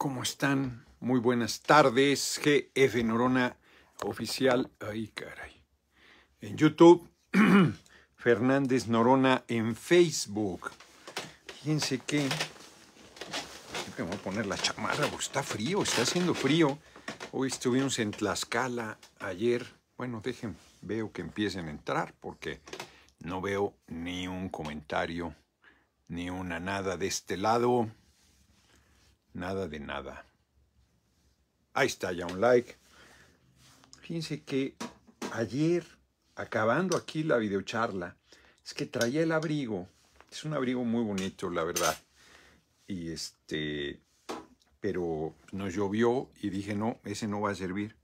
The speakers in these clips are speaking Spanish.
¿Cómo están? Muy buenas tardes, GF Norona Oficial. Ay, caray. En YouTube, Fernández Norona en Facebook. Fíjense que. me voy a poner la chamarra porque está frío, está haciendo frío. Hoy estuvimos en Tlaxcala ayer. Bueno, dejen, veo que empiecen a entrar porque no veo ni un comentario, ni una nada de este lado nada de nada. Ahí está ya un like. Fíjense que ayer, acabando aquí la videocharla, es que traía el abrigo. Es un abrigo muy bonito, la verdad. Y este, pero nos llovió y dije, no, ese no va a servir.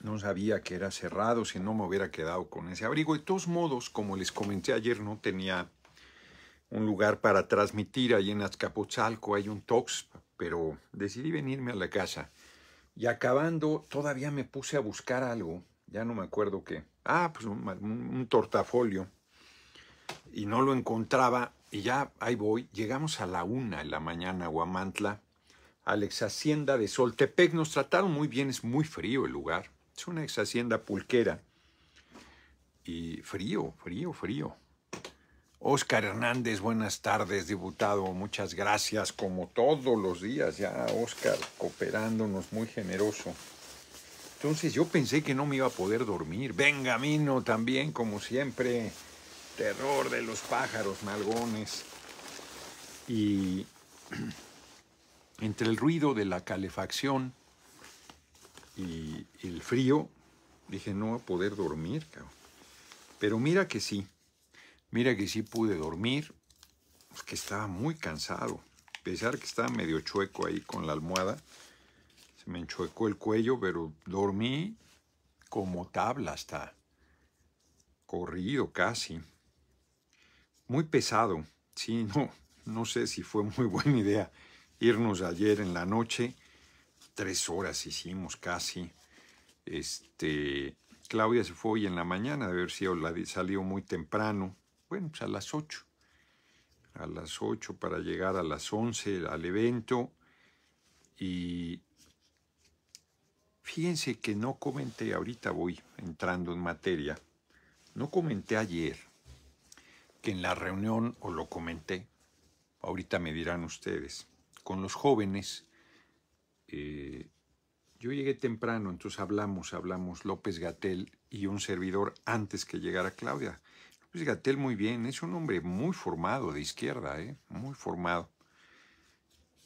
No sabía que era cerrado, si no me hubiera quedado con ese abrigo. De todos modos, como les comenté ayer, no tenía un lugar para transmitir ahí en Azcapotzalco, hay un Tox, pero decidí venirme a la casa. Y acabando, todavía me puse a buscar algo, ya no me acuerdo qué. Ah, pues un, tortafolio. Y no lo encontraba, y ya ahí voy. Llegamos a la una en la mañana a Guamantla, a la ex hacienda de Soltepec. Nos trataron muy bien, es muy frío el lugar. Es una ex hacienda pulquera. Y frío, frío, frío. Óscar Hernández, buenas tardes, diputado. Muchas gracias, como todos los días, ya Óscar cooperándonos, muy generoso. Entonces yo pensé que no me iba a poder dormir. Benjamino también, como siempre, terror de los pájaros, malgones. Y entre el ruido de la calefacción y el frío, dije, no a poder dormir, cabrón. Pero mira que sí. Mira que sí pude dormir, que estaba muy cansado. A pesar que estaba medio chueco ahí con la almohada, se me enchuecó el cuello, pero dormí como tabla hasta corrido casi. Muy pesado, sí, no, no sé si fue muy buena idea irnos ayer en la noche. Tres horas hicimos casi. Este, Claudia se fue hoy en la mañana, de ver si salió muy temprano. Bueno, pues a las 8. A las 8 para llegar a las 11 al evento. Y fíjense que no comenté, ahorita voy entrando en materia, no comenté ayer que en la reunión, o lo comenté, ahorita me dirán ustedes, con los jóvenes, eh, yo llegué temprano, entonces hablamos, hablamos López Gatel y un servidor antes que llegara Claudia. Pues Gatel muy bien, es un hombre muy formado de izquierda, ¿eh? muy formado.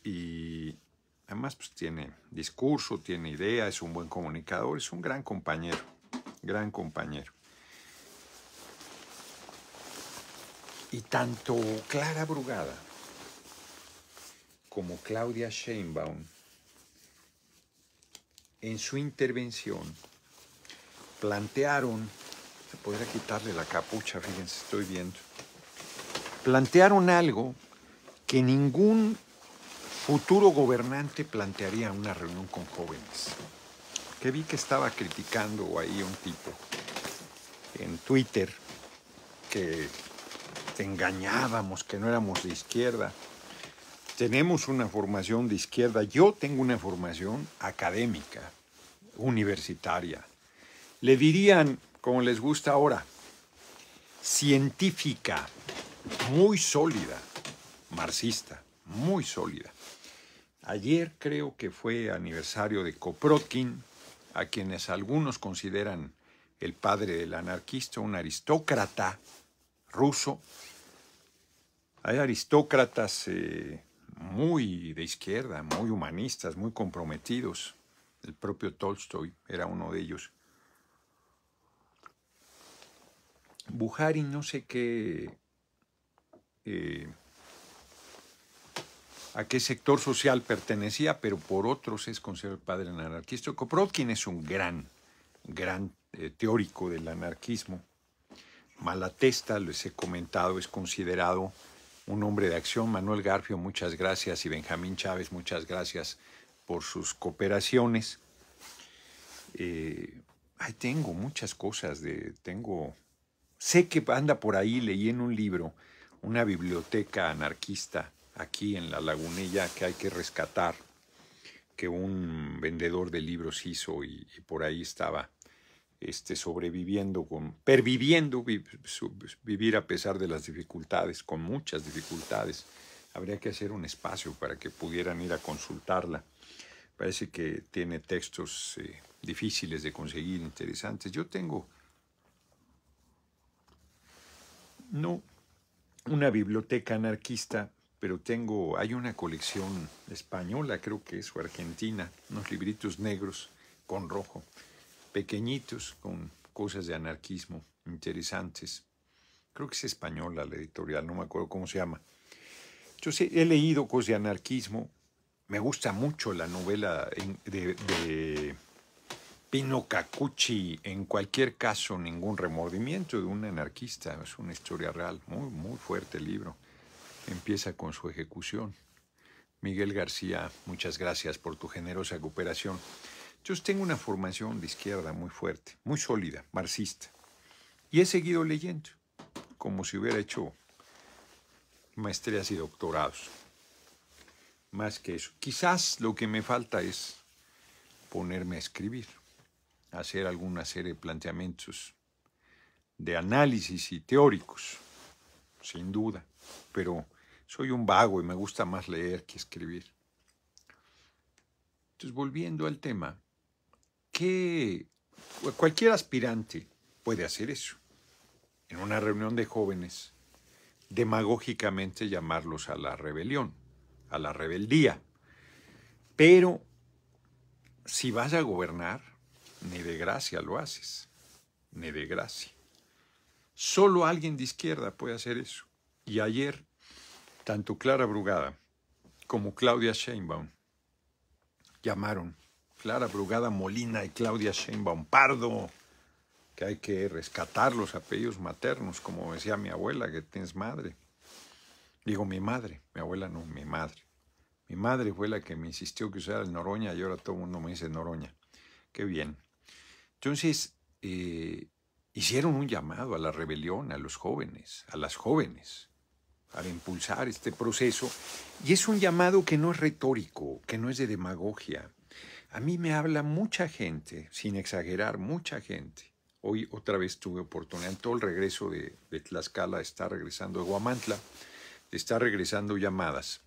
Y además pues, tiene discurso, tiene idea, es un buen comunicador, es un gran compañero, gran compañero. Y tanto Clara Brugada como Claudia Sheinbaum en su intervención plantearon Podría quitarle la capucha, fíjense, estoy viendo. Plantearon algo que ningún futuro gobernante plantearía en una reunión con jóvenes. Que vi que estaba criticando ahí un tipo en Twitter que engañábamos, que no éramos de izquierda. Tenemos una formación de izquierda. Yo tengo una formación académica, universitaria. Le dirían como les gusta ahora, científica, muy sólida, marxista, muy sólida. Ayer creo que fue aniversario de Koprotkin, a quienes algunos consideran el padre del anarquista, un aristócrata ruso. Hay aristócratas eh, muy de izquierda, muy humanistas, muy comprometidos. El propio Tolstoy era uno de ellos. Buhari no sé qué, eh, a qué sector social pertenecía, pero por otros es considerado el padre anarquista. Koprotkin es un gran, gran eh, teórico del anarquismo. Malatesta, les he comentado, es considerado un hombre de acción. Manuel Garfio, muchas gracias. Y Benjamín Chávez, muchas gracias por sus cooperaciones. Eh, tengo muchas cosas de. Tengo Sé que anda por ahí, leí en un libro, una biblioteca anarquista aquí en la lagunilla que hay que rescatar, que un vendedor de libros hizo y, por ahí estaba este, sobreviviendo, con, perviviendo, vivir a pesar de las dificultades, con muchas dificultades. Habría que hacer un espacio para que pudieran ir a consultarla. Parece que tiene textos eh, difíciles de conseguir, interesantes. Yo tengo no una biblioteca anarquista, pero tengo, hay una colección española, creo que es, o argentina, unos libritos negros con rojo, pequeñitos, con cosas de anarquismo interesantes. Creo que es española la editorial, no me acuerdo cómo se llama. Yo sí he leído cosas de anarquismo, me gusta mucho la novela de Pino Cacucci, en cualquier caso, ningún remordimiento de un anarquista. Es una historia real, muy, muy fuerte el libro. Empieza con su ejecución. Miguel García, muchas gracias por tu generosa cooperación. Yo tengo una formación de izquierda muy fuerte, muy sólida, marxista. Y he seguido leyendo, como si hubiera hecho maestrías y doctorados. Más que eso. Quizás lo que me falta es ponerme a escribir hacer alguna serie de planteamientos de análisis y teóricos, sin duda, pero soy un vago y me gusta más leer que escribir. Entonces, volviendo al tema, que cualquier aspirante puede hacer eso. En una reunión de jóvenes, demagógicamente llamarlos a la rebelión, a la rebeldía. Pero si vas a gobernar, ni de gracia lo haces, ni de gracia. Solo alguien de izquierda puede hacer eso. Y ayer, tanto Clara Brugada como Claudia Sheinbaum llamaron. Clara Brugada Molina y Claudia Sheinbaum Pardo, que hay que rescatar los apellidos maternos, como decía mi abuela, que tienes madre. Digo, mi madre, mi abuela no, mi madre. Mi madre fue la que me insistió que usara el Noroña y ahora todo el mundo me dice Noroña. Qué bien. Entonces, eh, hicieron un llamado a la rebelión, a los jóvenes, a las jóvenes, para impulsar este proceso. Y es un llamado que no es retórico, que no es de demagogia. A mí me habla mucha gente, sin exagerar, mucha gente. Hoy otra vez tuve oportunidad, en todo el regreso de, Tlaxcala, está regresando de Guamantla, está regresando llamadas.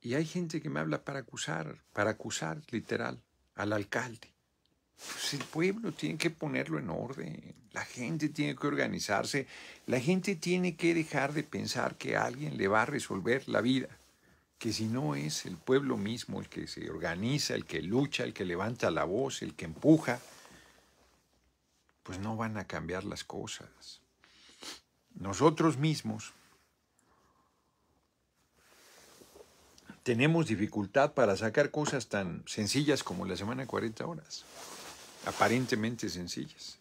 Y hay gente que me habla para acusar, para acusar literal al alcalde, pues el pueblo tiene que ponerlo en orden, la gente tiene que organizarse, la gente tiene que dejar de pensar que alguien le va a resolver la vida, que si no es el pueblo mismo el que se organiza, el que lucha, el que levanta la voz, el que empuja, pues no van a cambiar las cosas. Nosotros mismos tenemos dificultad para sacar cosas tan sencillas como la semana 40 horas aparentemente sencillas.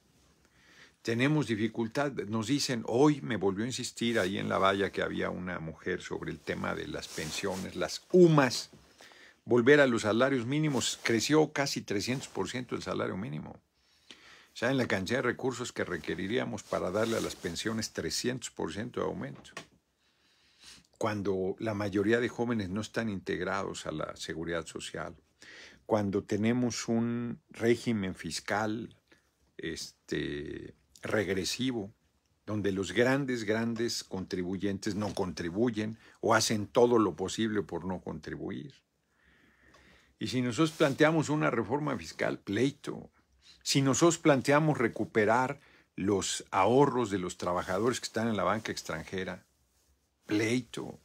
Tenemos dificultad, nos dicen, hoy me volvió a insistir ahí en la valla que había una mujer sobre el tema de las pensiones, las UMAS, volver a los salarios mínimos, creció casi 300% el salario mínimo. sea, en la cantidad de recursos que requeriríamos para darle a las pensiones 300% de aumento? Cuando la mayoría de jóvenes no están integrados a la seguridad social, cuando tenemos un régimen fiscal este, regresivo, donde los grandes, grandes contribuyentes no contribuyen o hacen todo lo posible por no contribuir. Y si nosotros planteamos una reforma fiscal, pleito. Si nosotros planteamos recuperar los ahorros de los trabajadores que están en la banca extranjera, pleito.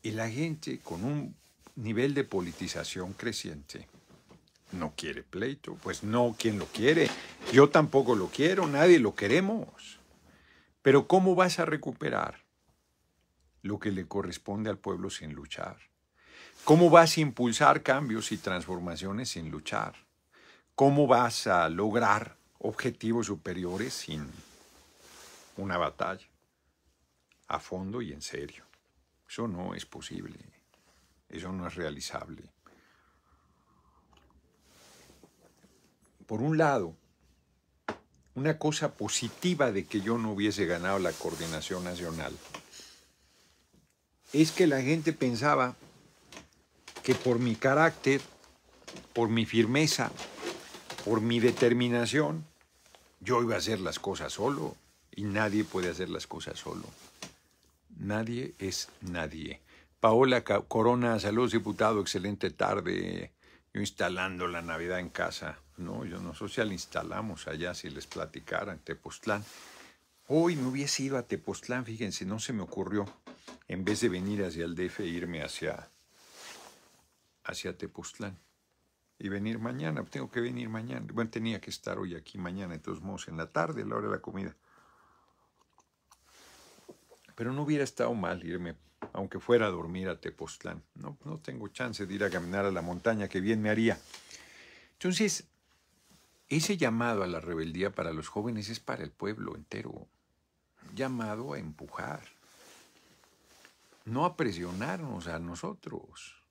Y la gente con un nivel de politización creciente. No quiere pleito, pues no, ¿quién lo quiere? Yo tampoco lo quiero, nadie lo queremos. Pero ¿cómo vas a recuperar lo que le corresponde al pueblo sin luchar? ¿Cómo vas a impulsar cambios y transformaciones sin luchar? ¿Cómo vas a lograr objetivos superiores sin una batalla? A fondo y en serio. Eso no es posible. Eso no es realizable. Por un lado, una cosa positiva de que yo no hubiese ganado la coordinación nacional es que la gente pensaba que por mi carácter, por mi firmeza, por mi determinación, yo iba a hacer las cosas solo y nadie puede hacer las cosas solo. Nadie es nadie. Paola Corona, saludos diputado, excelente tarde. Yo instalando la Navidad en casa. No, yo sé si la instalamos allá, si les platicara, en Tepoztlán. Hoy me hubiese ido a Tepoztlán, fíjense, no se me ocurrió, en vez de venir hacia el DF, irme hacia, hacia Tepoztlán. Y venir mañana, tengo que venir mañana. Bueno, tenía que estar hoy aquí mañana, entonces modos en la tarde, a la hora de la comida. Pero no hubiera estado mal irme, aunque fuera a dormir a Tepoztlán. No, no tengo chance de ir a caminar a la montaña, que bien me haría. Entonces, ese llamado a la rebeldía para los jóvenes es para el pueblo entero. Llamado a empujar. No a presionarnos a nosotros,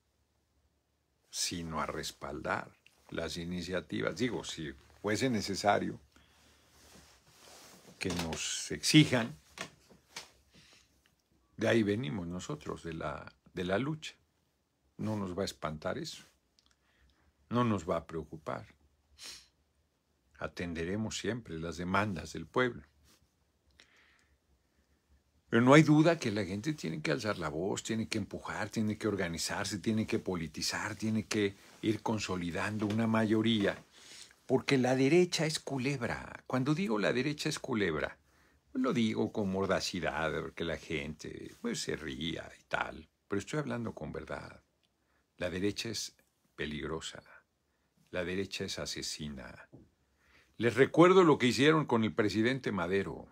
sino a respaldar las iniciativas. Digo, si fuese necesario que nos exijan de ahí venimos nosotros, de la, de la lucha. No nos va a espantar eso. No nos va a preocupar. Atenderemos siempre las demandas del pueblo. Pero no hay duda que la gente tiene que alzar la voz, tiene que empujar, tiene que organizarse, tiene que politizar, tiene que ir consolidando una mayoría. Porque la derecha es culebra. Cuando digo la derecha es culebra, lo digo con mordacidad, porque la gente pues, se ría y tal, pero estoy hablando con verdad. La derecha es peligrosa, la derecha es asesina. Les recuerdo lo que hicieron con el presidente Madero.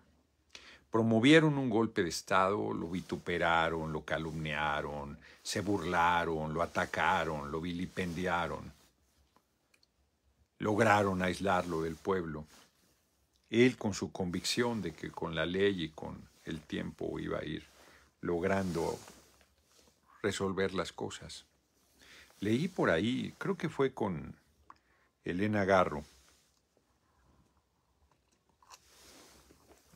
Promovieron un golpe de Estado, lo vituperaron, lo calumniaron, se burlaron, lo atacaron, lo vilipendiaron. Lograron aislarlo del pueblo él con su convicción de que con la ley y con el tiempo iba a ir logrando resolver las cosas. Leí por ahí, creo que fue con Elena Garro,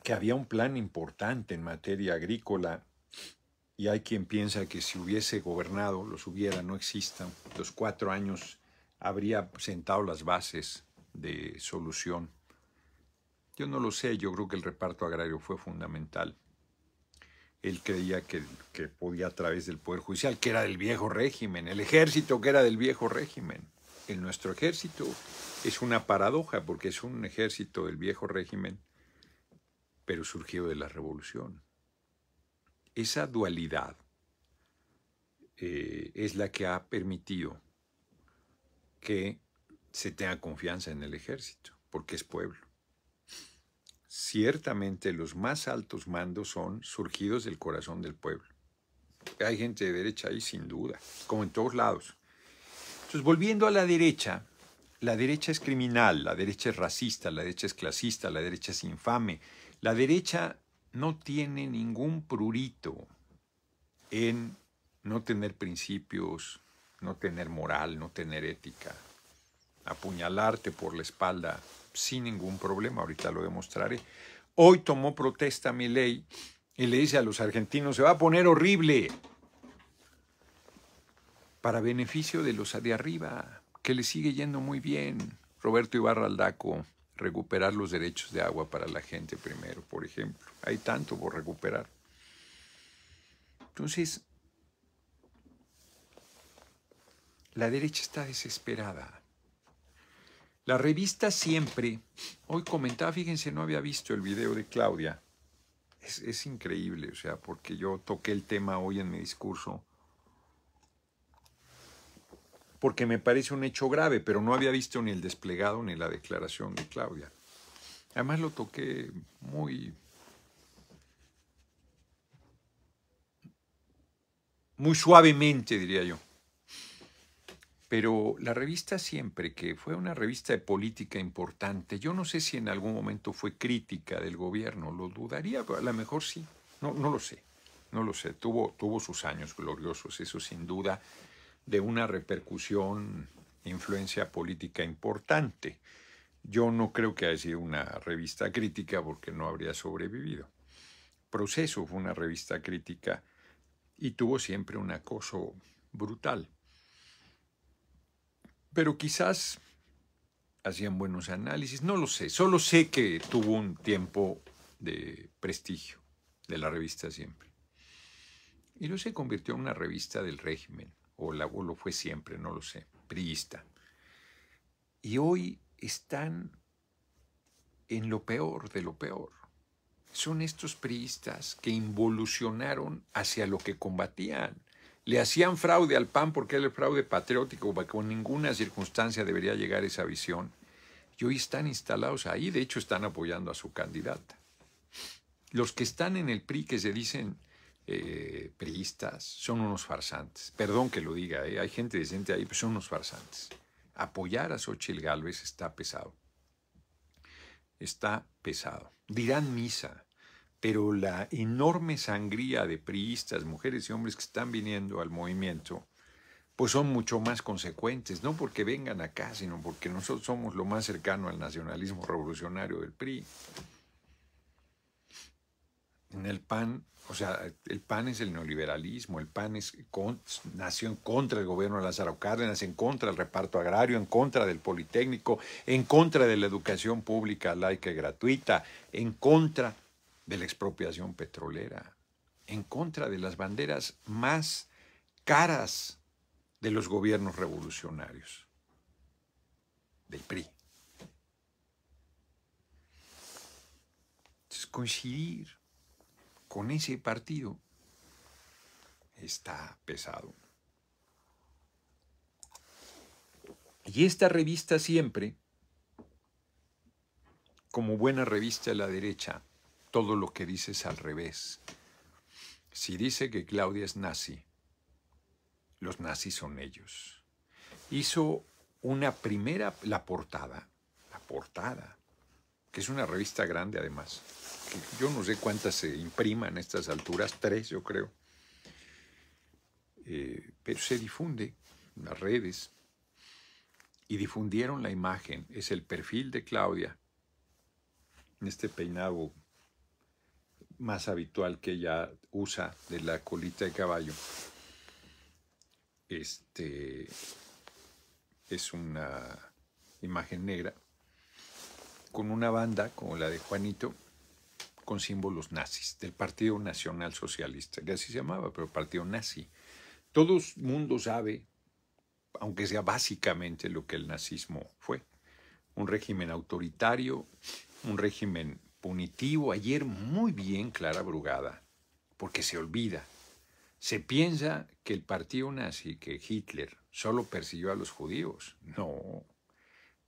que había un plan importante en materia agrícola y hay quien piensa que si hubiese gobernado, los hubiera, no existan, los cuatro años habría sentado las bases de solución. Yo no lo sé, yo creo que el reparto agrario fue fundamental. Él creía que, podía a través del Poder Judicial, que era del viejo régimen, el ejército que era del viejo régimen. El nuestro ejército es una paradoja porque es un ejército del viejo régimen, pero surgió de la revolución. Esa dualidad eh, es la que ha permitido que se tenga confianza en el ejército, porque es pueblo. Ciertamente los más altos mandos son surgidos del corazón del pueblo. Hay gente de derecha ahí sin duda, como en todos lados. Entonces, volviendo a la derecha, la derecha es criminal, la derecha es racista, la derecha es clasista, la derecha es infame. La derecha no tiene ningún prurito en no tener principios, no tener moral, no tener ética, apuñalarte por la espalda sin ningún problema, ahorita lo demostraré. Hoy tomó protesta mi ley y le dice a los argentinos, se va a poner horrible para beneficio de los de arriba, que le sigue yendo muy bien. Roberto Ibarra Aldaco, recuperar los derechos de agua para la gente primero, por ejemplo. Hay tanto por recuperar. Entonces, la derecha está desesperada. La revista Siempre, hoy comentaba, fíjense, no había visto el video de Claudia. Es, increíble, o sea, porque yo toqué el tema hoy en mi discurso. Porque me parece un hecho grave, pero no había visto ni el desplegado ni la declaración de Claudia. Además lo toqué muy... Muy suavemente, diría yo. Pero la revista siempre, que fue una revista de política importante, yo no sé si en algún momento fue crítica del gobierno, lo dudaría, pero a lo mejor sí, no, no lo sé, no lo sé, tuvo, tuvo sus años gloriosos, eso sin duda, de una repercusión, influencia política importante. Yo no creo que haya sido una revista crítica porque no habría sobrevivido. Proceso fue una revista crítica y tuvo siempre un acoso brutal pero quizás hacían buenos análisis, no lo sé, solo sé que tuvo un tiempo de prestigio de la revista siempre. Y luego se convirtió en una revista del régimen, o, la, lo fue siempre, no lo sé, priista. Y hoy están en lo peor de lo peor. Son estos priistas que involucionaron hacia lo que combatían. Le hacían fraude al PAN porque era el fraude patriótico, porque con ninguna circunstancia debería llegar esa visión. Y hoy están instalados ahí, de hecho están apoyando a su candidata. Los que están en el PRI que se dicen eh, priistas son unos farsantes. Perdón que lo diga, eh, hay gente decente ahí, pero son unos farsantes. Apoyar a Xochitl Gálvez está pesado. Está pesado. Dirán misa pero la enorme sangría de priistas, mujeres y hombres que están viniendo al movimiento, pues son mucho más consecuentes, no porque vengan acá, sino porque nosotros somos lo más cercano al nacionalismo revolucionario del PRI. En el PAN, o sea, el PAN es el neoliberalismo, el PAN es, nació en contra del gobierno de Lázaro Cárdenas, en contra del reparto agrario, en contra del Politécnico, en contra de la educación pública laica y gratuita, en contra de la expropiación petrolera, en contra de las banderas más caras de los gobiernos revolucionarios, del PRI. Entonces, coincidir con ese partido está pesado. Y esta revista siempre, como buena revista de la derecha, todo lo que dices al revés. Si dice que Claudia es nazi, los nazis son ellos. Hizo una primera, la portada, la portada, que es una revista grande además, yo no sé cuántas se impriman a estas alturas, tres yo creo, eh, pero se difunde en las redes y difundieron la imagen, es el perfil de Claudia, en este peinado más habitual que ella usa de la colita de caballo. Este es una imagen negra con una banda como la de Juanito con símbolos nazis del Partido Nacional Socialista, que así se llamaba, pero Partido Nazi. Todo mundo sabe, aunque sea básicamente lo que el nazismo fue, un régimen autoritario, un régimen punitivo ayer muy bien Clara Brugada, porque se olvida. Se piensa que el partido nazi, que Hitler, solo persiguió a los judíos. No,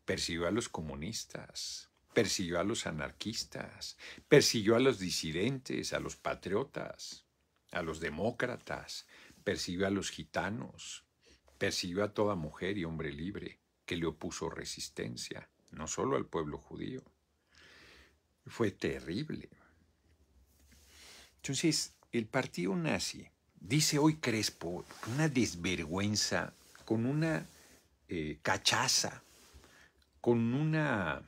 persiguió a los comunistas, persiguió a los anarquistas, persiguió a los disidentes, a los patriotas, a los demócratas, persiguió a los gitanos, persiguió a toda mujer y hombre libre que le opuso resistencia, no solo al pueblo judío fue terrible. Entonces, el partido nazi, dice hoy Crespo, una desvergüenza, con una eh, cachaza, con una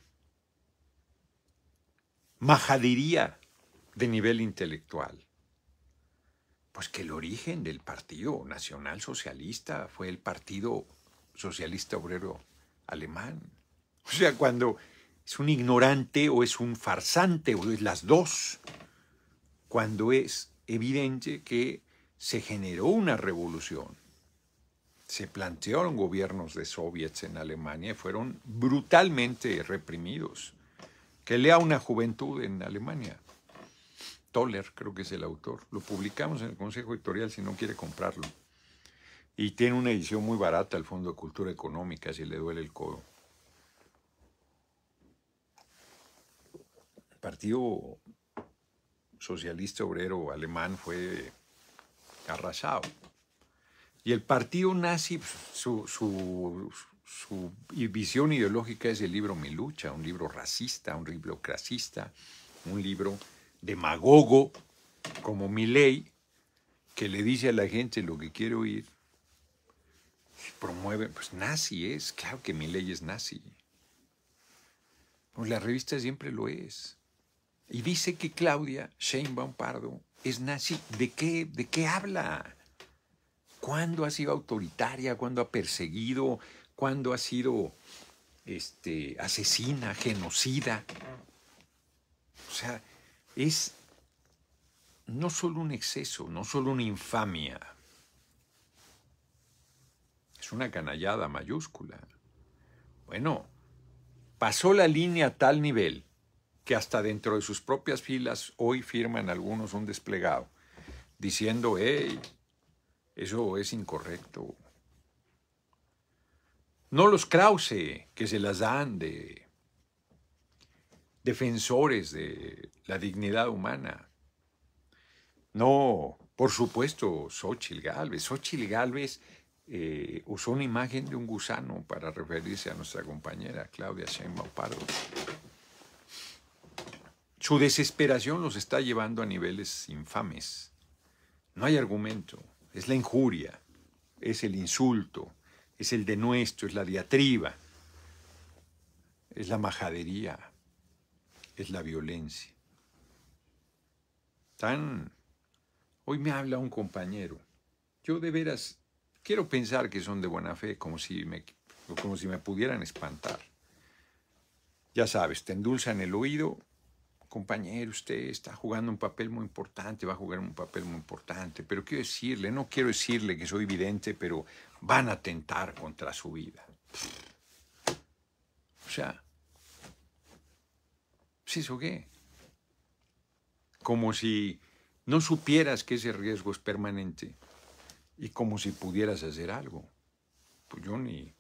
majadería de nivel intelectual. Pues que el origen del Partido Nacional Socialista fue el Partido Socialista Obrero Alemán. O sea, cuando es un ignorante o es un farsante o es las dos, cuando es evidente que se generó una revolución. Se plantearon gobiernos de soviets en Alemania y fueron brutalmente reprimidos. Que lea una juventud en Alemania. Toller, creo que es el autor. Lo publicamos en el Consejo Editorial si no quiere comprarlo. Y tiene una edición muy barata al Fondo de Cultura Económica si le duele el codo. Partido Socialista Obrero Alemán fue arrasado. Y el partido nazi, pues, su, visión ideológica es el libro Mi Lucha, un libro racista, un libro clasista, un libro demagogo como mi ley, que le dice a la gente lo que quiere oír, promueve, pues nazi es, claro que mi ley es nazi. Pues la revista siempre lo es. Y dice que Claudia Shane Pardo es nazi. ¿De qué, de qué habla? ¿Cuándo ha sido autoritaria? ¿Cuándo ha perseguido? ¿Cuándo ha sido este, asesina, genocida? O sea, es no solo un exceso, no solo una infamia. Es una canallada mayúscula. Bueno, pasó la línea a tal nivel que hasta dentro de sus propias filas hoy firman algunos un desplegado diciendo, hey, eso es incorrecto. No los Krause, que se las dan de defensores de la dignidad humana. No, por supuesto, Xochil Galvez. Xochil Galvez eh, usó una imagen de un gusano para referirse a nuestra compañera Claudia Sheinbaum Pardo. Su desesperación los está llevando a niveles infames. No hay argumento, es la injuria, es el insulto, es el denuesto, es la diatriba, es la majadería, es la violencia. Tan... Hoy me habla un compañero. Yo de veras quiero pensar que son de buena fe, como si me, como si me pudieran espantar. Ya sabes, te endulzan el oído compañero, usted está jugando un papel muy importante, va a jugar un papel muy importante, pero quiero decirle, no quiero decirle que soy vidente, pero van a tentar contra su vida. O sea, ¿sí eso qué? Como si no supieras que ese riesgo es permanente y como si pudieras hacer algo. Pues yo ni,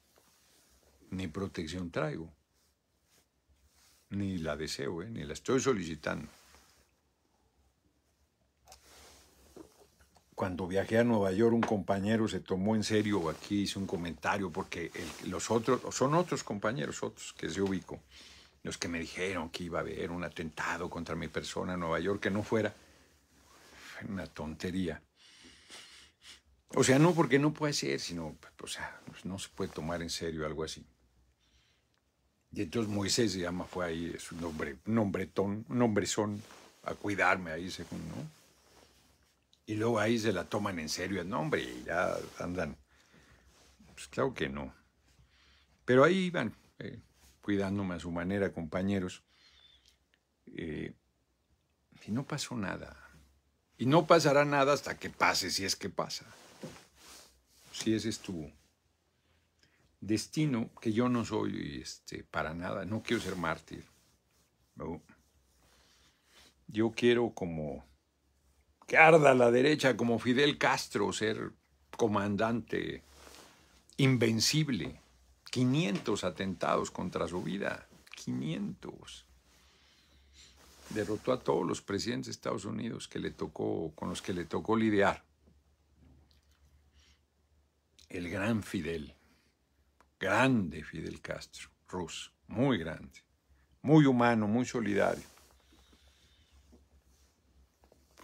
ni protección traigo ni la deseo, eh, ni la estoy solicitando. Cuando viajé a Nueva York, un compañero se tomó en serio, aquí hice un comentario, porque los otros, son otros compañeros, otros que se ubicó, los que me dijeron que iba a haber un atentado contra mi persona en Nueva York, que no fuera una tontería. O sea, no porque no puede ser, sino, pues, o sea, pues, no se puede tomar en serio algo así. Y entonces Moisés se llama, fue ahí, es un nombre, nombretón, un son a cuidarme ahí, según, ¿no? Y luego ahí se la toman en serio el nombre y ya andan. Pues claro que no. Pero ahí iban, eh, cuidándome a su manera, compañeros. Eh, y no pasó nada. Y no pasará nada hasta que pase, si es que pasa. Si ese es tu, destino, que yo no soy este, para nada, no quiero ser mártir. Yo quiero como que arda la derecha, como Fidel Castro, ser comandante invencible. 500 atentados contra su vida, 500. Derrotó a todos los presidentes de Estados Unidos que le tocó, con los que le tocó lidiar. El gran Fidel grande Fidel Castro, Rus, muy grande, muy humano, muy solidario,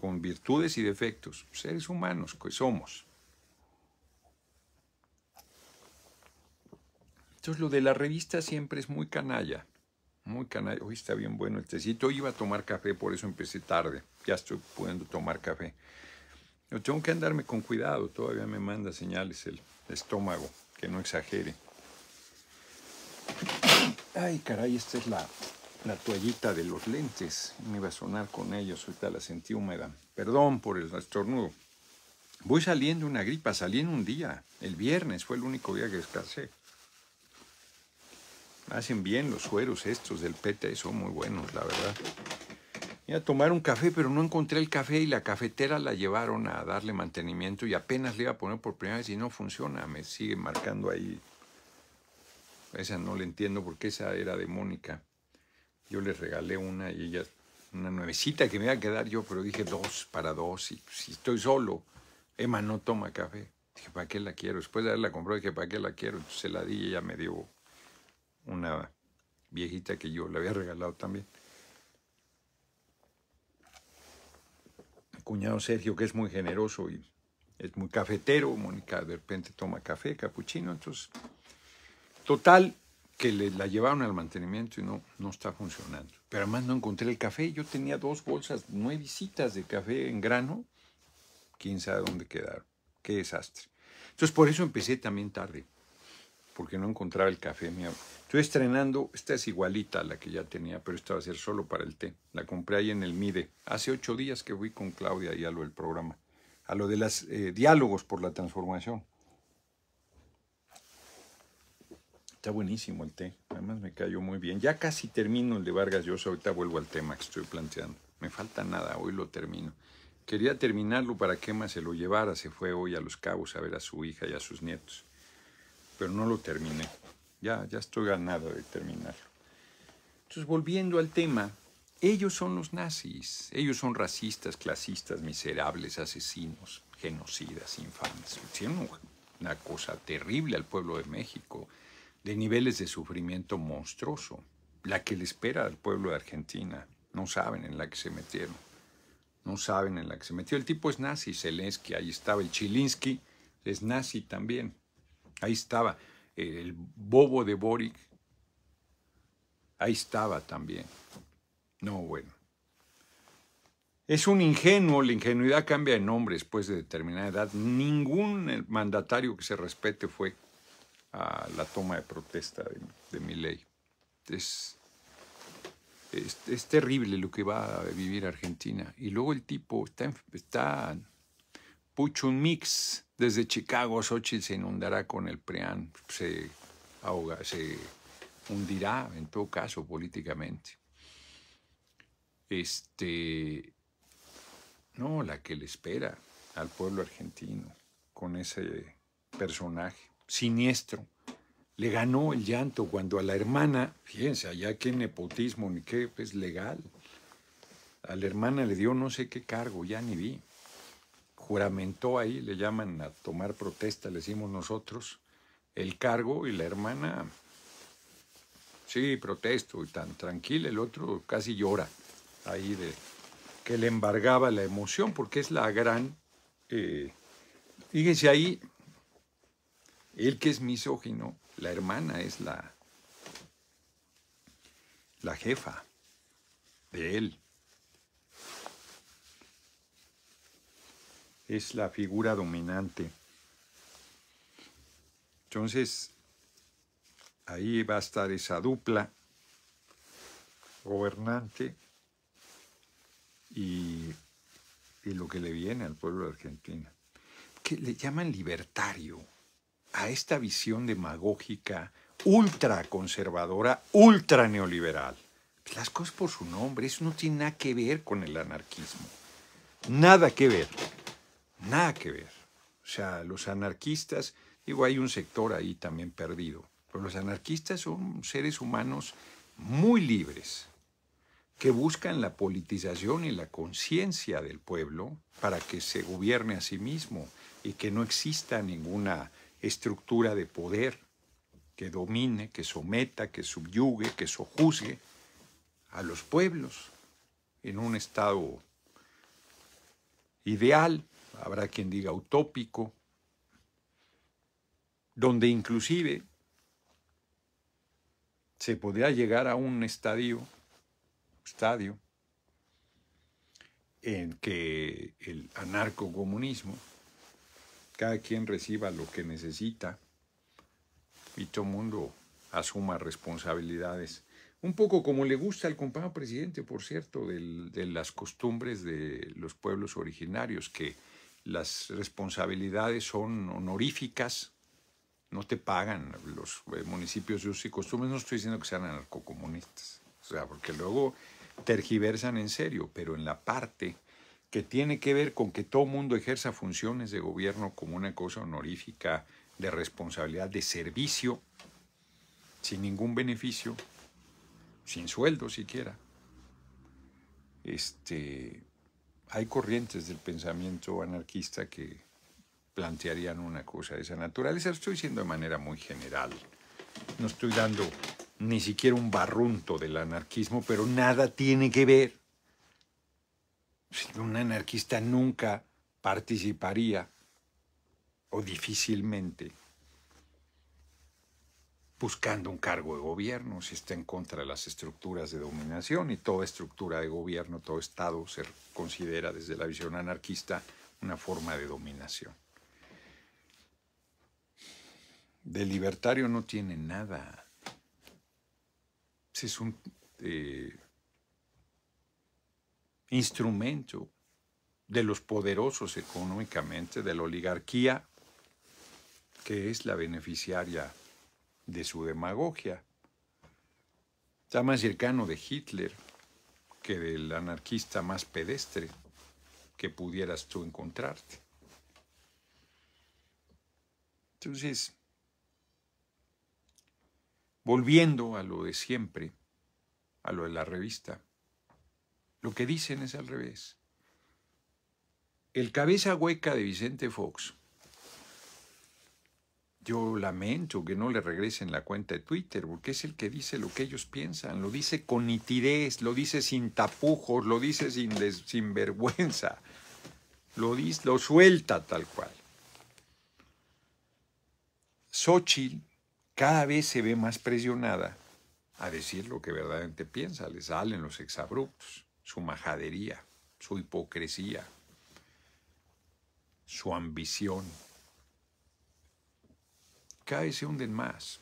con virtudes y defectos, seres humanos que somos. Entonces lo de la revista siempre es muy canalla, muy canalla. Hoy está bien bueno el tecito, iba a tomar café, por eso empecé tarde, ya estoy pudiendo tomar café. Yo tengo que andarme con cuidado, todavía me manda señales el estómago, que no exagere. Ay, caray, esta es la, la toallita de los lentes. Me iba a sonar con ellos, ahorita la sentí húmeda. Perdón por el estornudo. Voy saliendo una gripa, salí en un día. El viernes fue el único día que descansé. Hacen bien los sueros estos del PT, son muy buenos, la verdad. Iba a tomar un café, pero no encontré el café y la cafetera la llevaron a darle mantenimiento y apenas le iba a poner por primera vez y no funciona. Me sigue marcando ahí esa no la entiendo porque esa era de Mónica. Yo le regalé una y ella, una nuevecita que me iba a quedar yo, pero dije dos para dos. Y pues, si estoy solo, Emma no toma café. Dije, ¿para qué la quiero? Después de haberla comprado, dije, ¿para qué la quiero? Entonces se la di y ella me dio una viejita que yo le había regalado también. cuñado Sergio, que es muy generoso y es muy cafetero, Mónica de repente toma café, capuchino, entonces Total, que le, la llevaron al mantenimiento y no, no está funcionando. Pero además no encontré el café. Yo tenía dos bolsas, citas de café en grano. Quién sabe dónde quedaron. Qué desastre. Entonces, por eso empecé también tarde. Porque no encontraba el café. mío Estoy estrenando, esta es igualita a la que ya tenía, pero esta va a ser solo para el té. La compré ahí en el MIDE. Hace ocho días que fui con Claudia y a lo del programa. A lo de los eh, diálogos por la transformación. Está buenísimo el té. Además me cayó muy bien. Ya casi termino el de Vargas Llosa. Ahorita vuelvo al tema que estoy planteando. Me falta nada. Hoy lo termino. Quería terminarlo para que Emma se lo llevara. Se fue hoy a Los Cabos a ver a su hija y a sus nietos. Pero no lo terminé. Ya, ya estoy ganado de terminarlo. Entonces, volviendo al tema, ellos son los nazis. Ellos son racistas, clasistas, miserables, asesinos, genocidas, infames. Hicieron una cosa terrible al pueblo de México de niveles de sufrimiento monstruoso, la que le espera al pueblo de Argentina. No saben en la que se metieron. No saben en la que se metió. El tipo es nazi, Zelensky, ahí estaba. El Chilinsky es nazi también. Ahí estaba. Eh, el bobo de Boric, ahí estaba también. No, bueno. Es un ingenuo, la ingenuidad cambia de nombre después de determinada edad. Ningún eh, mandatario que se respete fue a la toma de protesta de, mi ley. Es, terrible lo que va a vivir Argentina. Y luego el tipo está, está pucho un mix. Desde Chicago, Xochitl se inundará con el preán se ahoga, se hundirá en todo caso políticamente. Este, no, la que le espera al pueblo argentino con ese personaje siniestro. Le ganó el llanto cuando a la hermana, fíjense, allá qué nepotismo, ni qué, es pues, legal. A la hermana le dio no sé qué cargo, ya ni vi. Juramentó ahí, le llaman a tomar protesta, le decimos nosotros, el cargo y la hermana, sí, protesto y tan tranquila, el otro casi llora ahí de que le embargaba la emoción, porque es la gran... Eh, fíjense ahí, él que es misógino, la hermana es la, la jefa de él. Es la figura dominante. Entonces, ahí va a estar esa dupla gobernante y, y lo que le viene al pueblo argentino, que le llaman libertario a esta visión demagógica, ultraconservadora, ultra neoliberal. Las cosas por su nombre, eso no tiene nada que ver con el anarquismo. Nada que ver. Nada que ver. O sea, los anarquistas, digo, hay un sector ahí también perdido, pero los anarquistas son seres humanos muy libres, que buscan la politización y la conciencia del pueblo para que se gobierne a sí mismo y que no exista ninguna estructura de poder que domine, que someta, que subyugue, que sojuzgue a los pueblos en un estado ideal, habrá quien diga utópico, donde inclusive se podría llegar a un estadio, estadio en que el anarcocomunismo cada quien reciba lo que necesita y todo mundo asuma responsabilidades. Un poco como le gusta al compañero presidente, por cierto, de las costumbres de los pueblos originarios, que las responsabilidades son honoríficas, no te pagan los eh, municipios de y costumbres. No estoy diciendo que sean anarcocomunistas, o sea, porque luego tergiversan en serio, pero en la parte que tiene que ver con que todo mundo ejerza funciones de gobierno como una cosa honorífica de responsabilidad de servicio, sin ningún beneficio, sin sueldo siquiera. Este, hay corrientes del pensamiento anarquista que plantearían una cosa de esa naturaleza. Lo estoy diciendo de manera muy general. No estoy dando ni siquiera un barrunto del anarquismo, pero nada tiene que ver un anarquista nunca participaría o difícilmente buscando un cargo de gobierno si está en contra de las estructuras de dominación y toda estructura de gobierno, todo Estado se considera desde la visión anarquista una forma de dominación. De libertario no tiene nada. Es un eh, instrumento de los poderosos económicamente, de la oligarquía, que es la beneficiaria de su demagogia. Está más cercano de Hitler que del anarquista más pedestre que pudieras tú encontrarte. Entonces, volviendo a lo de siempre, a lo de la revista, lo que dicen es al revés. El cabeza hueca de Vicente Fox. Yo lamento que no le regresen la cuenta de Twitter, porque es el que dice lo que ellos piensan, lo dice con nitidez, lo dice sin tapujos, lo dice sin, vergüenza, lo, dice, lo suelta tal cual. Xochitl cada vez se ve más presionada a decir lo que verdaderamente piensa, le salen los exabruptos su majadería, su hipocresía, su ambición. Cada vez se hunden más.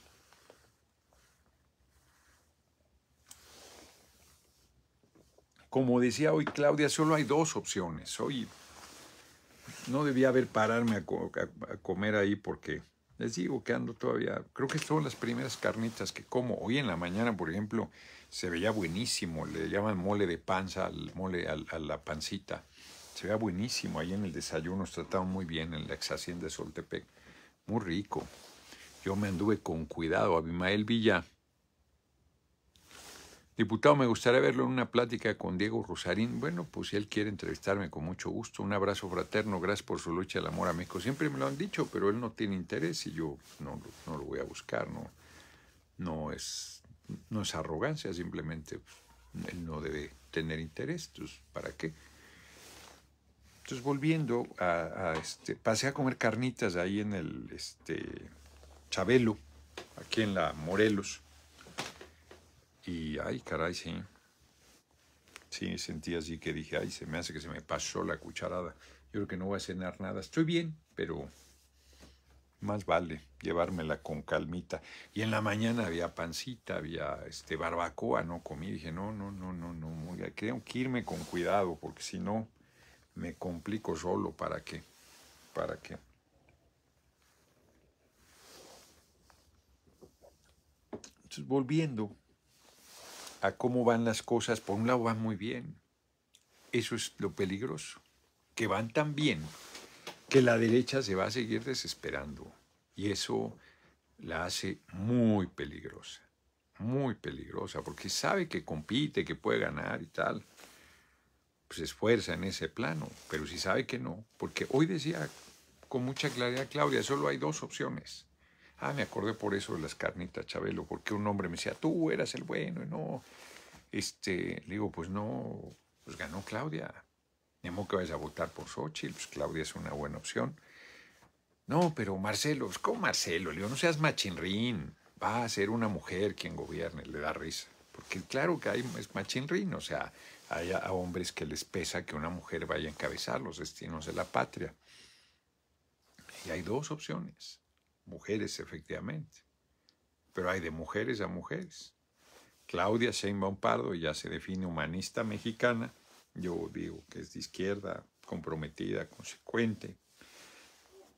Como decía hoy Claudia, solo hay dos opciones. Hoy no debía haber pararme a, a comer ahí porque les digo que ando todavía, creo que son las primeras carnitas que como. Hoy en la mañana, por ejemplo, se veía buenísimo, le llaman mole de panza, al mole a la pancita. Se veía buenísimo, ahí en el desayuno se trataban muy bien en la ex hacienda de Soltepec, muy rico. Yo me anduve con cuidado, Abimael Villa. Diputado, me gustaría verlo en una plática con Diego Rosarín. Bueno, pues si él quiere entrevistarme con mucho gusto, un abrazo fraterno, gracias por su lucha el amor a México. Siempre me lo han dicho, pero él no tiene interés y yo no, no lo voy a buscar, no, no es no es arrogancia, simplemente él no debe tener interés, entonces, ¿para qué? Entonces, volviendo a, este, pasé a comer carnitas ahí en el este, Chabelo, aquí en la Morelos. Y, ay, caray, sí. Sí, sentí así que dije, ay, se me hace que se me pasó la cucharada. Yo creo que no voy a cenar nada. Estoy bien, pero más vale llevármela con calmita. Y en la mañana había pancita, había este barbacoa, no comí, dije, no, no, no, no, no, tengo que irme con cuidado, porque si no, me complico solo, ¿para qué? ¿Para qué? Entonces, volviendo a cómo van las cosas, por un lado van muy bien, eso es lo peligroso, que van tan bien que la derecha se va a seguir desesperando y eso la hace muy peligrosa, muy peligrosa, porque sabe que compite, que puede ganar y tal, pues esfuerza en ese plano, pero si sabe que no, porque hoy decía con mucha claridad Claudia, solo hay dos opciones. Ah, me acordé por eso de las carnitas, Chabelo, porque un hombre me decía, tú eras el bueno, y no. Este, le digo, pues no, pues ganó Claudia, Nemo que vayas a votar por Xochitl, pues Claudia es una buena opción. No, pero Marcelo, es como Marcelo, le digo, no seas machinrín, va a ser una mujer quien gobierne, le da risa. Porque claro que hay, es machinrín, o sea, hay a hombres que les pesa que una mujer vaya a encabezar los destinos de la patria. Y hay dos opciones, mujeres efectivamente, pero hay de mujeres a mujeres. Claudia Sheinbaum Pardo ya se define humanista mexicana, yo digo que es de izquierda, comprometida, consecuente,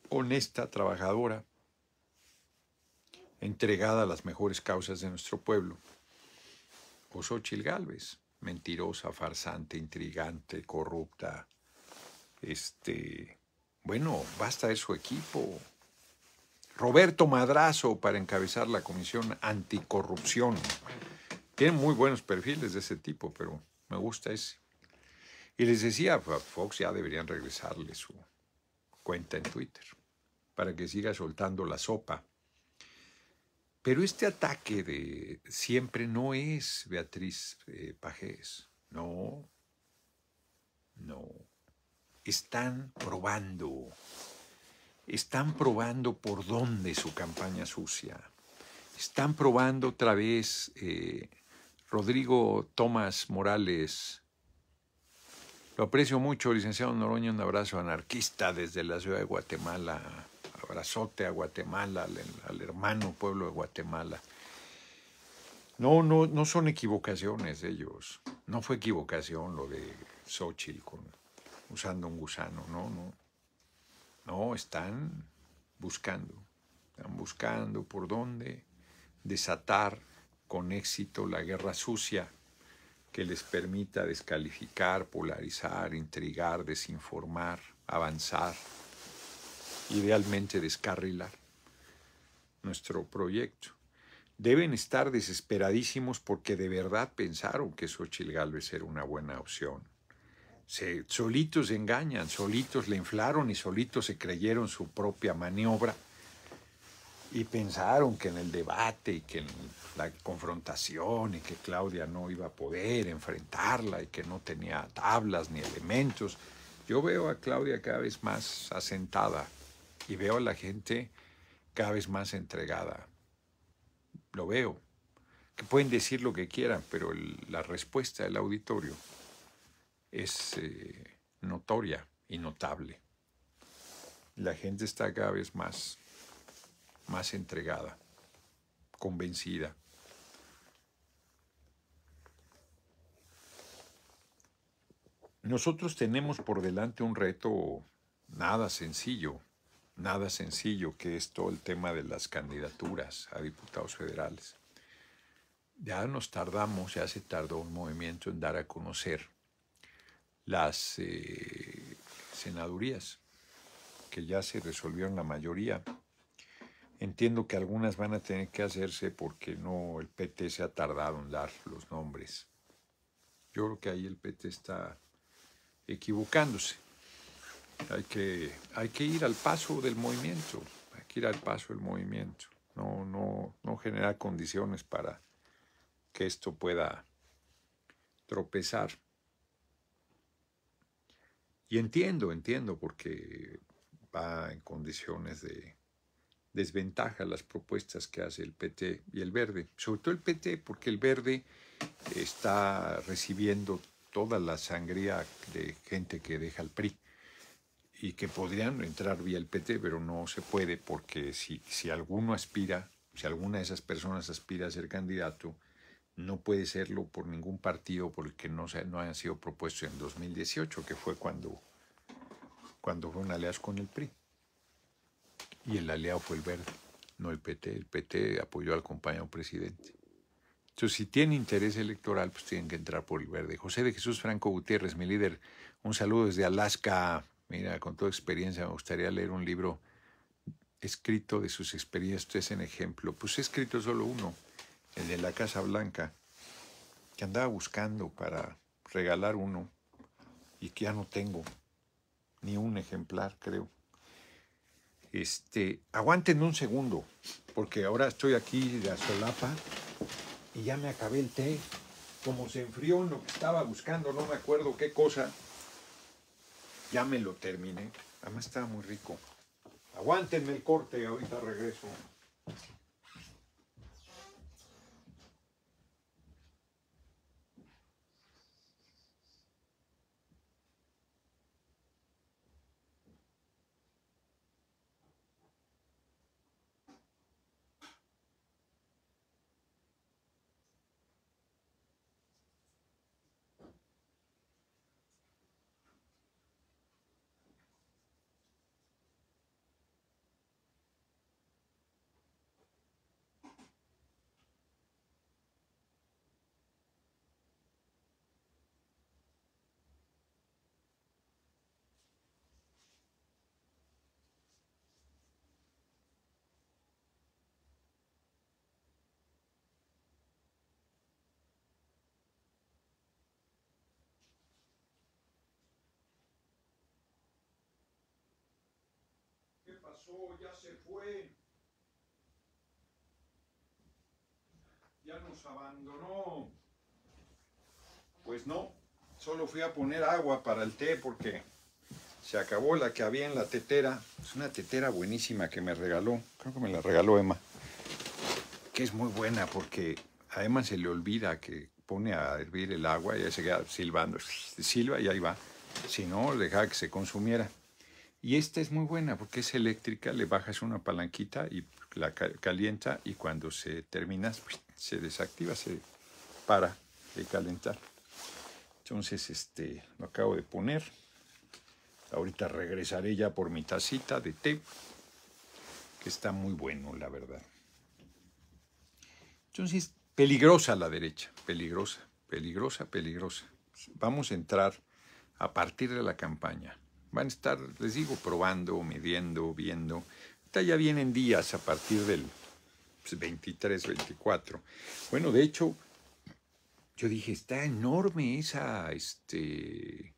honesta, trabajadora, entregada a las mejores causas de nuestro pueblo. O Galvez, mentirosa, farsante, intrigante, corrupta. Este, bueno, basta de su equipo. Roberto Madrazo para encabezar la Comisión Anticorrupción. Tiene muy buenos perfiles de ese tipo, pero me gusta ese. Y les decía, Fox ya deberían regresarle su cuenta en Twitter para que siga soltando la sopa. Pero este ataque de siempre no es Beatriz eh, pajes no, no. Están probando, están probando por dónde su campaña sucia. Están probando otra vez eh, Rodrigo Tomás Morales lo aprecio mucho, licenciado Noroño, un abrazo anarquista desde la ciudad de Guatemala. Abrazote a Guatemala, al, hermano pueblo de Guatemala. No, no, no son equivocaciones ellos. No fue equivocación lo de Xochitl usando un gusano. No, no. No, están buscando. Están buscando por dónde desatar con éxito la guerra sucia que les permita descalificar, polarizar, intrigar, desinformar, avanzar, idealmente descarrilar nuestro proyecto. Deben estar desesperadísimos porque de verdad pensaron que Xochitl Galvez era una buena opción. Se, solitos engañan, solitos le inflaron y solitos se creyeron su propia maniobra y pensaron que en el debate y que en la confrontación y que Claudia no iba a poder enfrentarla y que no tenía tablas ni elementos. Yo veo a Claudia cada vez más asentada y veo a la gente cada vez más entregada. Lo veo. Que pueden decir lo que quieran, pero la respuesta del auditorio es eh, notoria y notable. La gente está cada vez más más entregada, convencida. Nosotros tenemos por delante un reto nada sencillo, nada sencillo, que es todo el tema de las candidaturas a diputados federales. Ya nos tardamos, ya se tardó un movimiento en dar a conocer las eh, senadurías, que ya se resolvieron la mayoría Entiendo que algunas van a tener que hacerse porque no el PT se ha tardado en dar los nombres. Yo creo que ahí el PT está equivocándose. Hay que, hay que ir al paso del movimiento, hay que ir al paso del movimiento, no, no, no generar condiciones para que esto pueda tropezar. Y entiendo, entiendo, porque va en condiciones de desventaja las propuestas que hace el PT y el Verde. Sobre todo el PT, porque el Verde está recibiendo toda la sangría de gente que deja el PRI y que podrían entrar vía el PT, pero no se puede porque si, si alguno aspira, si alguna de esas personas aspira a ser candidato, no puede serlo por ningún partido por el que no, se, no hayan sido propuestos en 2018, que fue cuando, cuando fue un alias con el PRI. Y el aliado fue el verde, no el PT. El PT apoyó al compañero presidente. Entonces, si tiene interés electoral, pues tienen que entrar por el verde. José de Jesús Franco Gutiérrez, mi líder, un saludo desde Alaska. Mira, con toda experiencia, me gustaría leer un libro escrito de sus experiencias. es en ejemplo. Pues he escrito solo uno, el de la Casa Blanca, que andaba buscando para regalar uno y que ya no tengo ni un ejemplar, creo. Este, aguanten un segundo, porque ahora estoy aquí de solapa y ya me acabé el té. Como se enfrió en lo que estaba buscando, no me acuerdo qué cosa, ya me lo terminé. Además estaba muy rico. Aguántenme el corte, ahorita regreso. pasó, ya se fue, ya nos abandonó. Pues no, solo fui a poner agua para el té porque se acabó la que había en la tetera. Es una tetera buenísima que me regaló, creo que me la regaló Emma, que es muy buena porque a Emma se le olvida que pone a hervir el agua y ella se queda silbando, silba y ahí va. Si no, deja que se consumiera. Y esta es muy buena porque es eléctrica, le bajas una palanquita y la calienta y cuando se termina pues, se desactiva, se para de calentar. Entonces, este, lo acabo de poner. Ahorita regresaré ya por mi tacita de té, que está muy bueno, la verdad. Entonces, peligrosa la derecha, peligrosa, peligrosa, peligrosa. Vamos a entrar a partir de la campaña Van a estar, les digo, probando, midiendo, viendo. ya vienen días a partir del 23, pues, 24. Bueno, de hecho, yo dije, está enorme esa, este,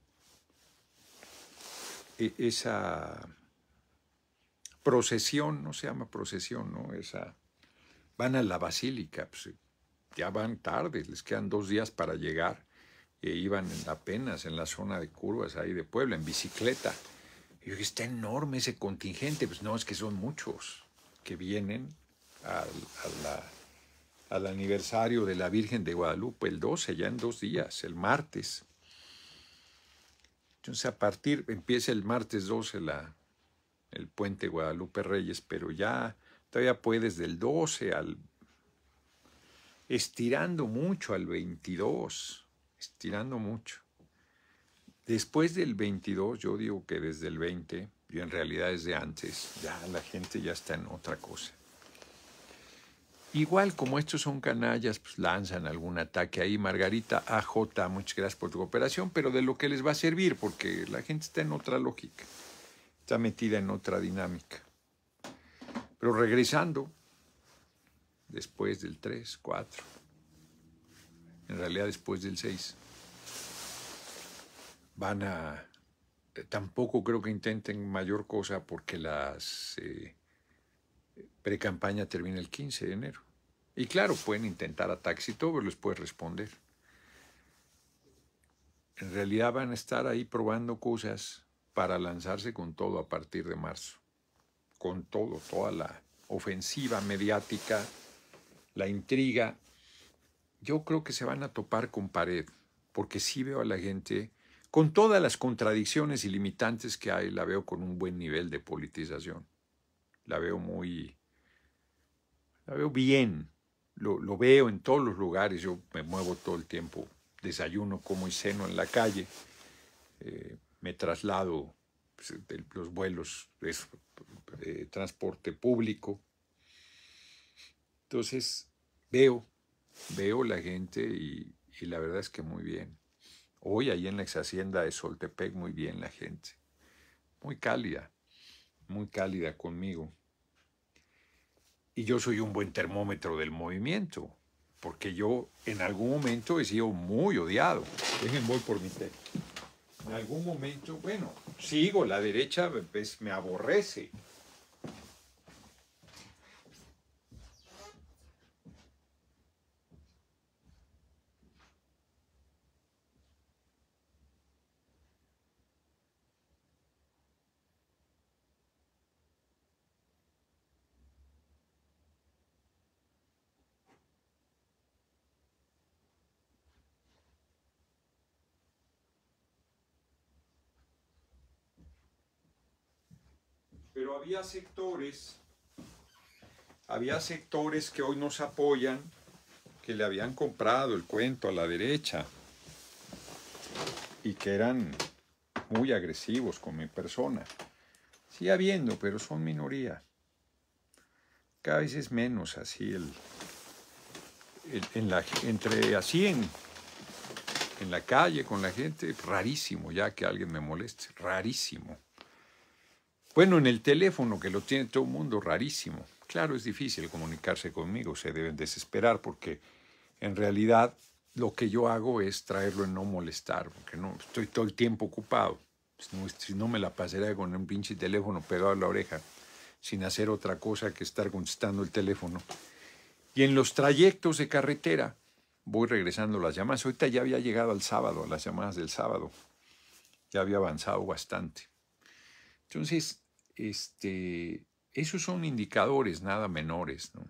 e, esa procesión, no se llama procesión, ¿no? Esa, van a la basílica, pues, ya van tarde, les quedan dos días para llegar. Y iban apenas en la zona de curvas ahí de Puebla, en bicicleta. Y yo dije, está enorme ese contingente. Pues no, es que son muchos que vienen al, aniversario de la Virgen de Guadalupe, el 12, ya en dos días, el martes. Entonces, a partir, empieza el martes 12 la, el puente Guadalupe Reyes, pero ya todavía puedes del 12 al estirando mucho al 22 estirando mucho. Después del 22, yo digo que desde el 20, y en realidad desde antes, ya la gente ya está en otra cosa. Igual como estos son canallas, pues lanzan algún ataque ahí. Margarita AJ, muchas gracias por tu cooperación, pero de lo que les va a servir, porque la gente está en otra lógica, está metida en otra dinámica. Pero regresando, después del 3, 4, en realidad después del 6, van a... Eh, tampoco creo que intenten mayor cosa porque la eh, pre campaña termina el 15 de enero. Y claro, pueden intentar ataques y todo, les puede responder. En realidad van a estar ahí probando cosas para lanzarse con todo a partir de marzo. Con todo, toda la ofensiva mediática, la intriga yo creo que se van a topar con pared, porque sí veo a la gente, con todas las contradicciones y limitantes que hay, la veo con un buen nivel de politización. La veo muy... La veo bien, lo, veo en todos los lugares, yo me muevo todo el tiempo, desayuno, como y ceno en la calle, eh, me traslado, pues, los vuelos, es eh, transporte público. Entonces, veo veo la gente y, la verdad es que muy bien. Hoy ahí en la ex hacienda de Soltepec, muy bien la gente. Muy cálida, muy cálida conmigo. Y yo soy un buen termómetro del movimiento, porque yo en algún momento he sido muy odiado. Dejen, voy por mi té. En algún momento, bueno, sigo, la derecha pues, me aborrece. había sectores, había sectores que hoy nos apoyan, que le habían comprado el cuento a la derecha y que eran muy agresivos con mi persona. Sigue habiendo, pero son minoría. Cada vez es menos así entre así en la calle con la gente, rarísimo ya que alguien me moleste, rarísimo. Bueno, en el teléfono, que lo tiene todo el mundo, rarísimo. Claro, es difícil comunicarse conmigo, se deben desesperar porque en realidad lo que yo hago es traerlo en no molestar, porque no estoy todo el tiempo ocupado. Si no me la pasaría con un pinche teléfono pegado a la oreja, sin hacer otra cosa que estar contestando el teléfono. Y en los trayectos de carretera voy regresando las llamadas. Ahorita ya había llegado al sábado, a las llamadas del sábado. Ya había avanzado bastante. Entonces, este, esos son indicadores nada menores. ¿no?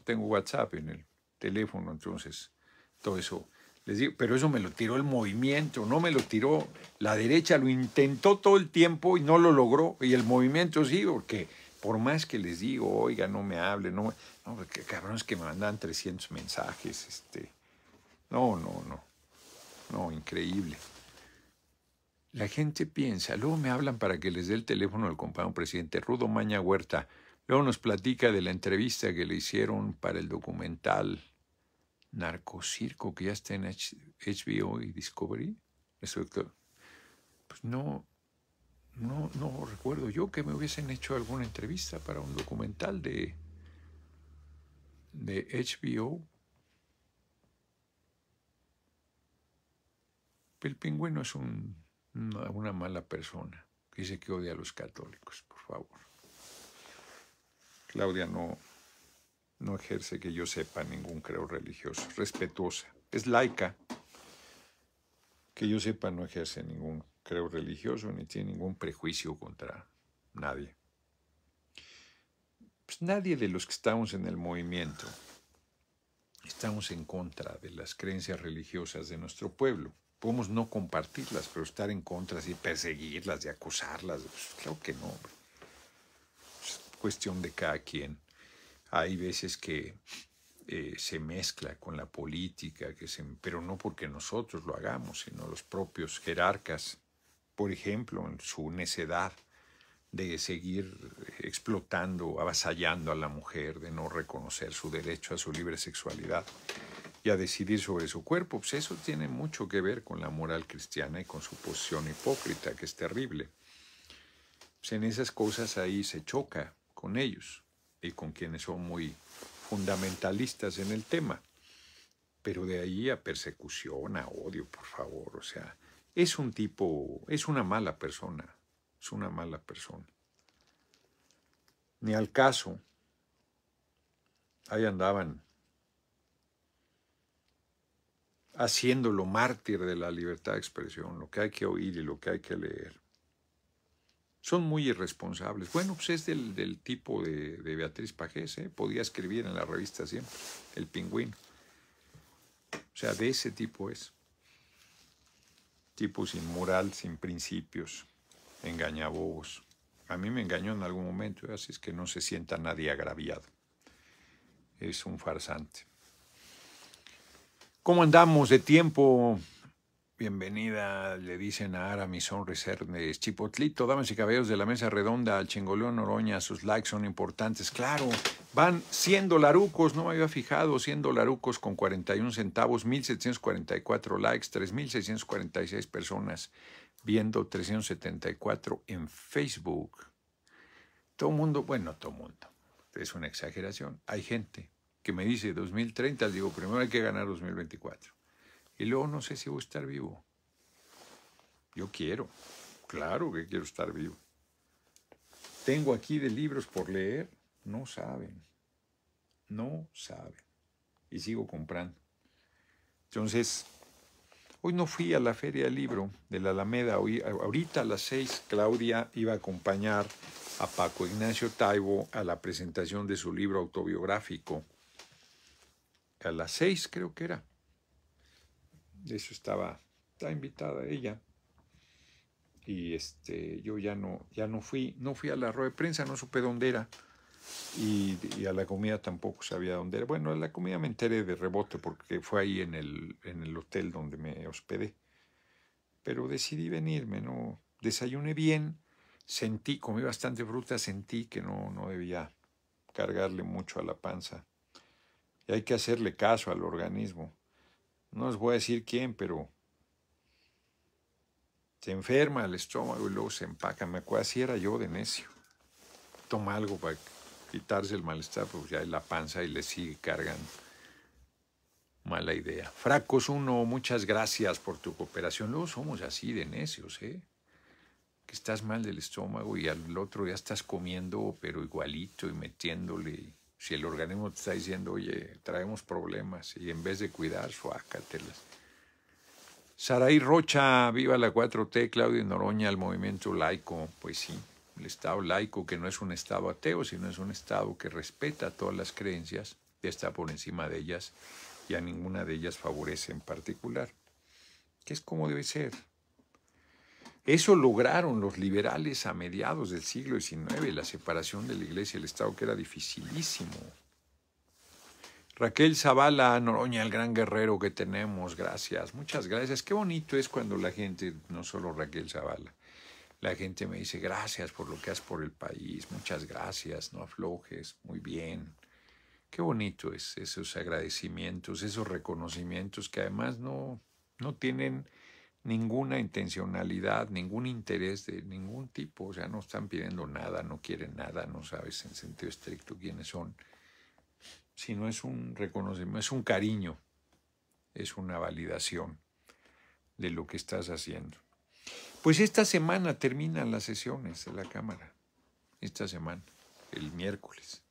tengo WhatsApp en el teléfono, entonces todo eso. Les digo, pero eso me lo tiró el movimiento, no me lo tiró la derecha, lo intentó todo el tiempo y no lo logró. Y el movimiento sí, porque por más que les digo, oiga, no me hable, no, no porque pues, es que me mandan 300 mensajes, este. No, no, no. No, increíble. La gente piensa, luego me hablan para que les dé el teléfono al compañero presidente Rudo Maña Huerta. Luego nos platica de la entrevista que le hicieron para el documental Narcocirco, que ya está en HBO y Discovery. Pues no, no, no recuerdo yo que me hubiesen hecho alguna entrevista para un documental de, de HBO. El pingüino es un una mala persona dice que odia a los católicos, por favor. Claudia no, no ejerce que yo sepa ningún creo religioso, respetuosa, es laica. Que yo sepa no ejerce ningún creo religioso ni tiene ningún prejuicio contra nadie. Pues nadie de los que estamos en el movimiento estamos en contra de las creencias religiosas de nuestro pueblo. Podemos no compartirlas, pero estar en contra y perseguirlas, de acusarlas. Pues, claro que no. Es pues, cuestión de cada quien. Hay veces que eh, se mezcla con la política, que se, pero no porque nosotros lo hagamos, sino los propios jerarcas, por ejemplo, en su necedad de seguir explotando, avasallando a la mujer, de no reconocer su derecho a su libre sexualidad y a decidir sobre su cuerpo, pues eso tiene mucho que ver con la moral cristiana y con su posición hipócrita, que es terrible. Pues en esas cosas ahí se choca con ellos y con quienes son muy fundamentalistas en el tema. Pero de ahí a persecución, a odio, por favor, o sea, es un tipo, es una mala persona, es una mala persona. Ni al caso, ahí andaban haciéndolo mártir de la libertad de expresión, lo que hay que oír y lo que hay que leer. Son muy irresponsables. Bueno, pues es del, tipo de, Beatriz Pajés, ¿eh? podía escribir en la revista siempre, El Pingüino. O sea, de ese tipo es. Tipo sin moral, sin principios, engañabobos. A mí me engañó en algún momento, ¿eh? así es que no se sienta nadie agraviado. Es un farsante. ¿Cómo andamos de tiempo? Bienvenida, le dicen a mi Sonris sonriser, Chipotlito, damas y cabellos de la mesa redonda, al chingoleón oroña, sus likes son importantes. Claro, van 100 larucos, no me había fijado, 100 larucos con 41 centavos, 1744 likes, 3646 personas viendo 374 en Facebook. Todo mundo, bueno, todo mundo, es una exageración. Hay gente, me dice 2030, le digo, primero hay que ganar 2024. Y luego no sé si voy a estar vivo. Yo quiero, claro que quiero estar vivo. Tengo aquí de libros por leer, no saben, no saben. Y sigo comprando. Entonces, hoy no fui a la feria del libro de la Alameda, hoy, ahorita a las seis Claudia iba a acompañar a Paco Ignacio Taibo a la presentación de su libro autobiográfico a las seis creo que era. De Eso estaba, invitada ella. Y este, yo ya no, ya no fui, no fui a la rueda de prensa, no supe dónde era. Y, a la comida tampoco sabía dónde era. Bueno, a la comida me enteré de rebote porque fue ahí en el, en el hotel donde me hospedé. Pero decidí venirme, no desayuné bien, sentí, comí bastante fruta, sentí que no, no debía cargarle mucho a la panza hay que hacerle caso al organismo. No les voy a decir quién, pero se enferma el estómago y luego se empaca. Me acuerdo, si era yo de necio. Toma algo para quitarse el malestar, porque ya hay la panza y le sigue cargando. Mala idea. Fracos uno, muchas gracias por tu cooperación. Luego somos así de necios, ¿eh? Que estás mal del estómago y al otro ya estás comiendo, pero igualito y metiéndole. Si el organismo te está diciendo, oye, traemos problemas y en vez de cuidar, suácatelas. Saraí Rocha, viva la 4T, Claudio Noroña, el movimiento laico. Pues sí, el Estado laico que no es un Estado ateo, sino es un Estado que respeta todas las creencias, está por encima de ellas y a ninguna de ellas favorece en particular. Que es como debe ser. Eso lograron los liberales a mediados del siglo XIX, la separación de la Iglesia y el Estado, que era dificilísimo. Raquel Zavala, Noroña, el gran guerrero que tenemos, gracias, muchas gracias. Qué bonito es cuando la gente, no solo Raquel Zavala, la gente me dice gracias por lo que haces por el país, muchas gracias, no aflojes, muy bien. Qué bonito es esos agradecimientos, esos reconocimientos que además no, no tienen ninguna intencionalidad, ningún interés de ningún tipo, o sea, no están pidiendo nada, no quieren nada, no sabes en sentido estricto quiénes son, sino es un reconocimiento, es un cariño, es una validación de lo que estás haciendo. Pues esta semana terminan las sesiones de la Cámara, esta semana, el miércoles.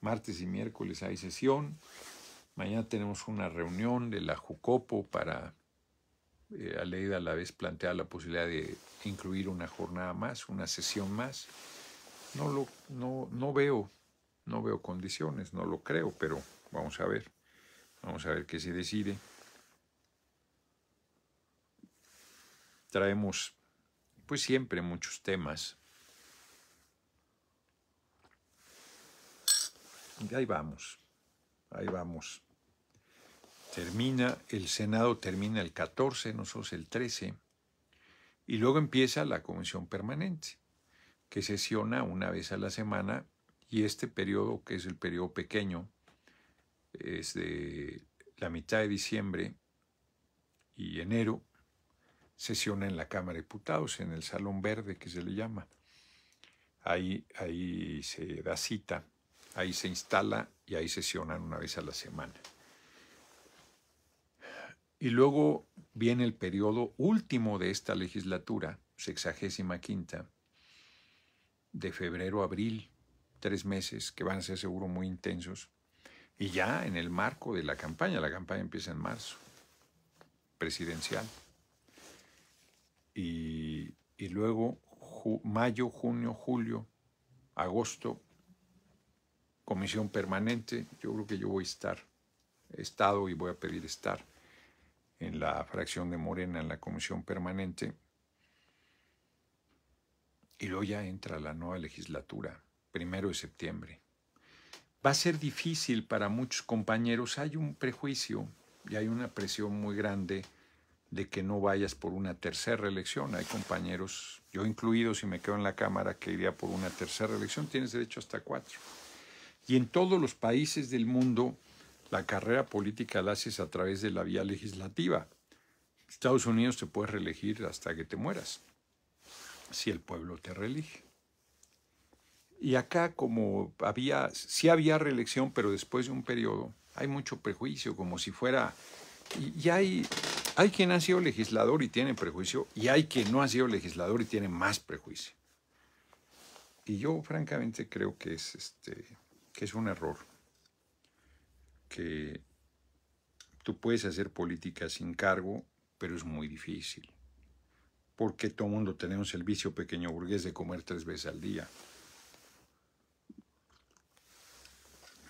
Martes y miércoles hay sesión, mañana tenemos una reunión de la Jucopo para eh, Aleida a la vez plantea la posibilidad de incluir una jornada más, una sesión más. No, lo, no veo, no veo condiciones, no lo creo, pero vamos a ver. Vamos a ver qué se decide. Traemos, pues siempre, muchos temas. Y ahí vamos, ahí vamos. Termina, el Senado termina el 14, nosotros el 13, y luego empieza la Comisión Permanente, que sesiona una vez a la semana, y este periodo, que es el periodo pequeño, es de la mitad de diciembre y enero, sesiona en la Cámara de Diputados, en el Salón Verde que se le llama. Ahí, ahí se da cita, ahí se instala y ahí sesionan una vez a la semana. Y luego viene el periodo último de esta legislatura, sexagésima quinta, de febrero a abril, tres meses que van a ser seguro muy intensos. Y ya en el marco de la campaña, la campaña empieza en marzo, presidencial. Y, luego mayo, junio, julio, agosto, comisión permanente, yo creo que yo voy a estar, he estado y voy a pedir estar en la fracción de Morena, en la comisión permanente, y luego ya entra la nueva legislatura, primero de septiembre. Va a ser difícil para muchos compañeros, hay un prejuicio y hay una presión muy grande de que no vayas por una tercera elección. Hay compañeros, yo incluido, si me quedo en la Cámara, que iría por una tercera elección, tienes derecho hasta cuatro. Y en todos los países del mundo la carrera política la haces a través de la vía legislativa. Estados Unidos te puedes reelegir hasta que te mueras, si el pueblo te reelige. Y acá como había, sí había reelección, pero después de un periodo, hay mucho prejuicio, como si fuera... Y, hay, hay quien ha sido legislador y tiene prejuicio, y hay quien no ha sido legislador y tiene más prejuicio. Y yo francamente creo que es, este, que es un error que tú puedes hacer política sin cargo, pero es muy difícil. Porque todo el mundo tiene el vicio pequeño burgués de comer tres veces al día.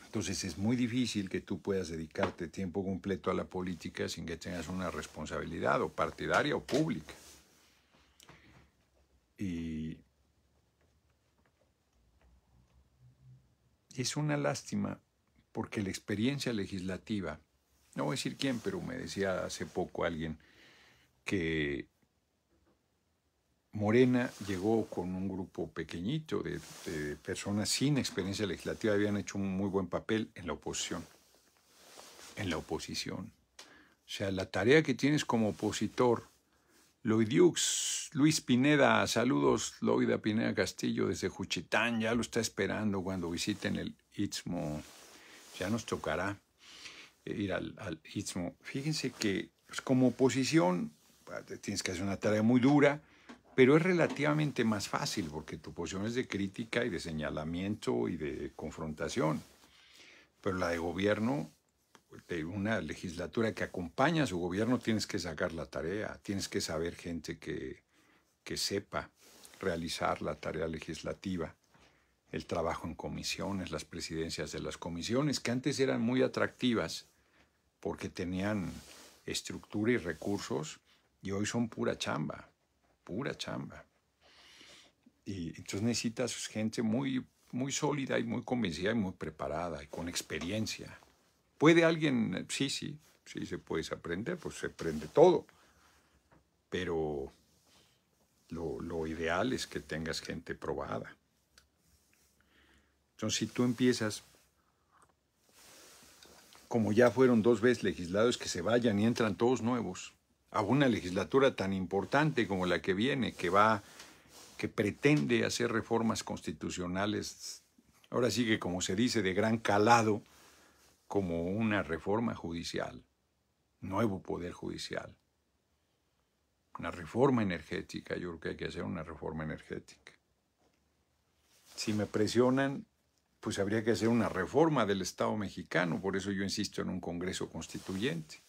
Entonces es muy difícil que tú puedas dedicarte tiempo completo a la política sin que tengas una responsabilidad o partidaria o pública. Y es una lástima porque la experiencia legislativa, no voy a decir quién, pero me decía hace poco alguien que Morena llegó con un grupo pequeñito de, personas sin experiencia legislativa, habían hecho un muy buen papel en la oposición. En la oposición. O sea, la tarea que tienes como opositor, Loidiux, Luis Pineda, saludos, Loida Pineda Castillo desde Juchitán, ya lo está esperando cuando visiten el Istmo ya nos tocará eh, ir al, al Istmo. Fíjense que pues, como oposición ah, tienes que hacer una tarea muy dura, pero es relativamente más fácil porque tu posición es de crítica y de señalamiento y de confrontación. Pero la de gobierno, de una legislatura que acompaña a su gobierno, tienes que sacar la tarea, tienes que saber gente que sepa realizar la tarea legislativa el trabajo en comisiones, las presidencias de las comisiones, que antes eran muy atractivas porque tenían estructura y recursos y hoy son pura chamba, pura chamba. Y entonces necesitas gente muy, muy sólida y muy convencida y muy preparada y con experiencia. ¿Puede alguien? Sí, sí, sí se puede aprender, pues se aprende todo. Pero lo ideal es que tengas gente probada. Entonces, si tú empiezas, como ya fueron dos veces legislados, que se vayan y entran todos nuevos a una legislatura tan importante como la que viene, que va, que pretende hacer reformas constitucionales, ahora sigue, como se dice, de gran calado, como una reforma judicial, nuevo poder judicial, una reforma energética, yo creo que hay que hacer una reforma energética. Si me presionan, pues habría que hacer una reforma del Estado mexicano, por eso yo insisto en un Congreso constituyente.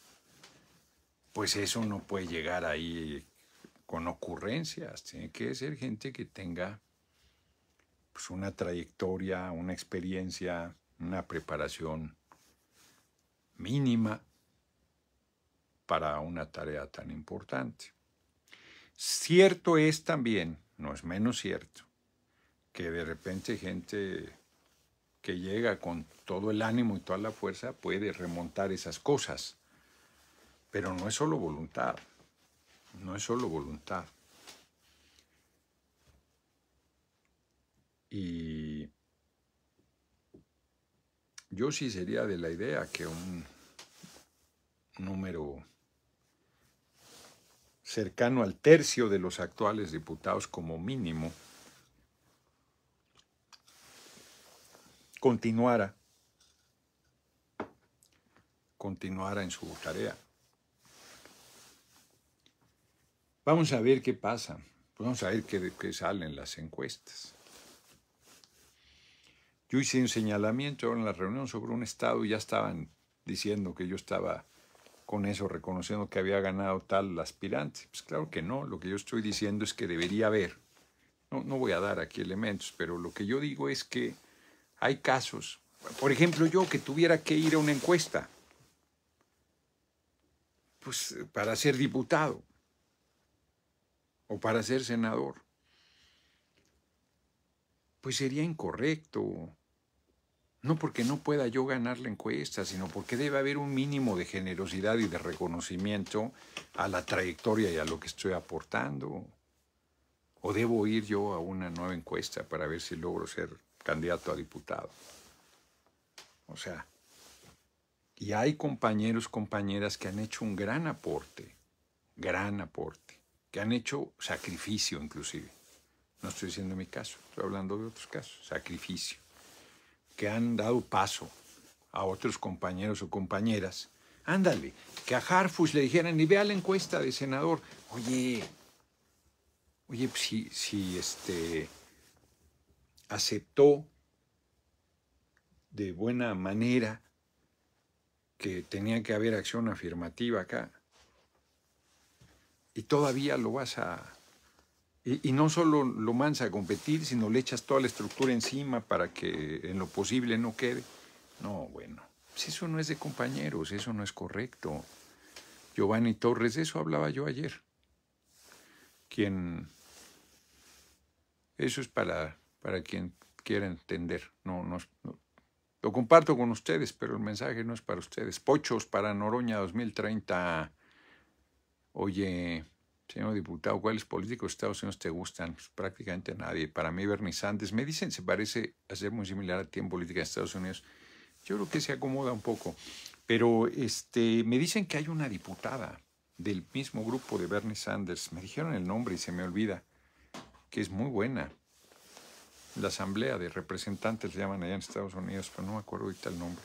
Pues eso no puede llegar ahí con ocurrencias, tiene que ser gente que tenga pues, una trayectoria, una experiencia, una preparación mínima para una tarea tan importante. Cierto es también, no es menos cierto, que de repente gente que llega con todo el ánimo y toda la fuerza puede remontar esas cosas. Pero no es solo voluntad, no es solo voluntad. Y yo sí sería de la idea que un número cercano al tercio de los actuales diputados como mínimo continuara, continuara en su tarea. Vamos a ver qué pasa, vamos a ver qué, salen las encuestas. Yo hice un señalamiento en la reunión sobre un estado y ya estaban diciendo que yo estaba con eso reconociendo que había ganado tal aspirante. Pues claro que no, lo que yo estoy diciendo es que debería haber. No, no voy a dar aquí elementos, pero lo que yo digo es que hay casos. Por ejemplo, yo que tuviera que ir a una encuesta pues, para ser diputado o para ser senador. Pues sería incorrecto. No porque no pueda yo ganar la encuesta, sino porque debe haber un mínimo de generosidad y de reconocimiento a la trayectoria y a lo que estoy aportando. ¿O debo ir yo a una nueva encuesta para ver si logro ser candidato a diputado. O sea, y hay compañeros, compañeras que han hecho un gran aporte, gran aporte, que han hecho sacrificio inclusive. No estoy diciendo mi caso, estoy hablando de otros casos, sacrificio, que han dado paso a otros compañeros o compañeras. Ándale, que a Harfus le dijeran, y vea la encuesta de senador, oye, oye, si, pues si este, aceptó de buena manera que tenía que haber acción afirmativa acá. Y todavía lo vas a... Y, no solo lo mansa a competir, sino le echas toda la estructura encima para que en lo posible no quede. No, bueno, pues eso no es de compañeros, eso no es correcto. Giovanni Torres, de eso hablaba yo ayer. Quien... Eso es para para quien quiera entender. No, no, Lo comparto con ustedes, pero el mensaje no es para ustedes. Pochos para Noroña 2030. Oye, señor diputado, ¿cuáles políticos de Estados Unidos te gustan? Pues prácticamente nadie. Para mí, Bernie Sanders, me dicen, se parece a ser muy similar a ti en política de Estados Unidos. Yo creo que se acomoda un poco. Pero este, me dicen que hay una diputada del mismo grupo de Bernie Sanders. Me dijeron el nombre y se me olvida, que es muy buena la asamblea de representantes, le llaman allá en Estados Unidos, pero no me acuerdo ahorita el nombre.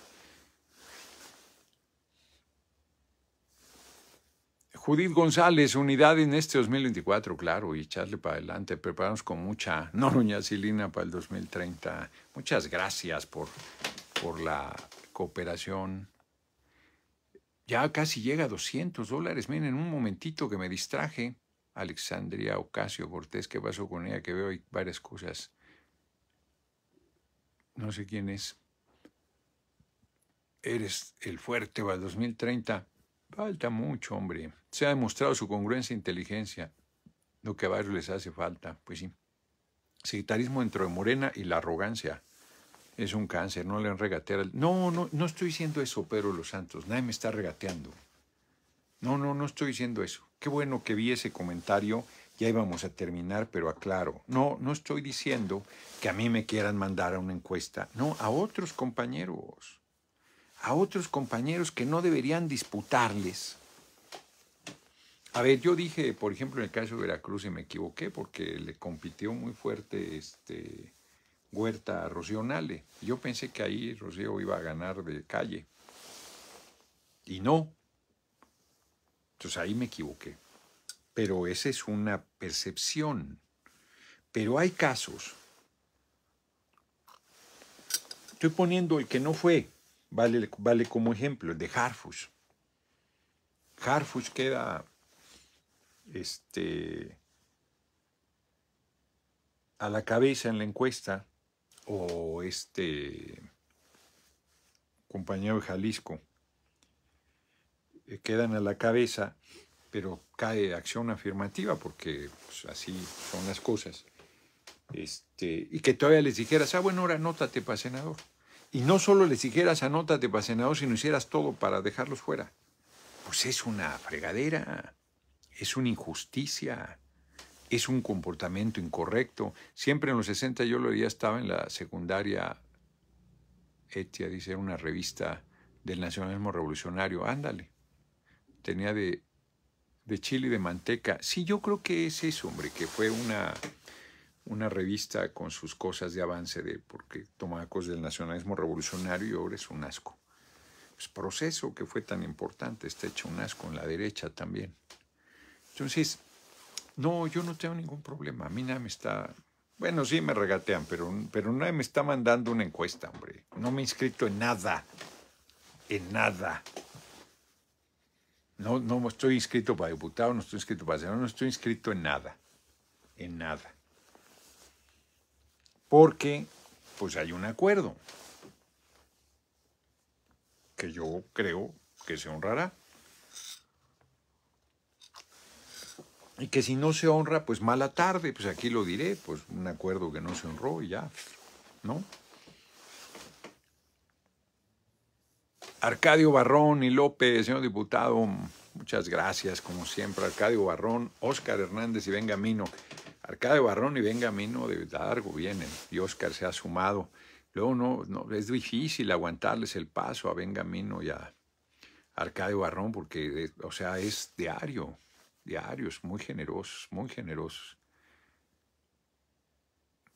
Judith González, unidad en este 2024, claro, y echarle para adelante, Preparamos con mucha noruña silina para el 2030. Muchas gracias por, por la cooperación. Ya casi llega a 200 dólares. Miren, en un momentito que me distraje, Alexandria Ocasio Cortés, ¿qué pasó con ella? Que veo varias cosas no sé quién es, eres el fuerte o el 2030. Falta mucho, hombre. Se ha demostrado su congruencia e inteligencia. Lo que a varios les hace falta, pues sí. Sectarismo dentro de Morena y la arrogancia. Es un cáncer, no le han regateado. No, no, no estoy diciendo eso, Pedro Los Santos. Nadie me está regateando. No, no, no estoy diciendo eso. Qué bueno que vi ese comentario ya íbamos a terminar, pero aclaro, no, no estoy diciendo que a mí me quieran mandar a una encuesta, no, a otros compañeros, a otros compañeros que no deberían disputarles. A ver, yo dije, por ejemplo, en el caso de Veracruz, y me equivoqué porque le compitió muy fuerte este Huerta a Rocío Nale. Yo pensé que ahí Rocío iba a ganar de calle. Y no. Entonces ahí me equivoqué pero esa es una percepción. Pero hay casos. Estoy poniendo el que no fue, vale, como ejemplo, el de Harfus. Harfus queda este, a la cabeza en la encuesta, o este compañero de Jalisco, eh, quedan a la cabeza pero cae acción afirmativa porque pues, así son las cosas. Este, y que todavía les dijeras, ah, bueno, ahora anótate para senador. Y no solo les dijeras, anótate para senador, sino hicieras todo para dejarlos fuera. Pues es una fregadera, es una injusticia, es un comportamiento incorrecto. Siempre en los 60 yo lo veía, estaba en la secundaria, Etia dice, era una revista del nacionalismo revolucionario, ándale. Tenía de de chile de manteca. Sí, yo creo que es eso, hombre, que fue una, una revista con sus cosas de avance de porque cosas del nacionalismo revolucionario y ahora es un asco. Es pues, proceso que fue tan importante, está hecho un asco en la derecha también. Entonces, no, yo no tengo ningún problema. A mí nada me está. Bueno, sí me regatean, pero, pero nadie me está mandando una encuesta, hombre. No me he inscrito en nada. En nada. No, no estoy inscrito para diputado, no estoy inscrito para senador, no estoy inscrito en nada, en nada. Porque pues hay un acuerdo que yo creo que se honrará. Y que si no se honra, pues mala tarde, pues aquí lo diré, pues un acuerdo que no se honró y ya, ¿no? Arcadio Barrón y López, señor diputado, muchas gracias, como siempre. Arcadio Barrón, Óscar Hernández y Benjamino. Arcadio Barrón y Benjamino de largo vienen y Óscar se ha sumado. Luego no, no, es difícil aguantarles el paso a Benjamino y a Arcadio Barrón porque, eh, o sea, es diario, diarios, muy generosos, muy generosos.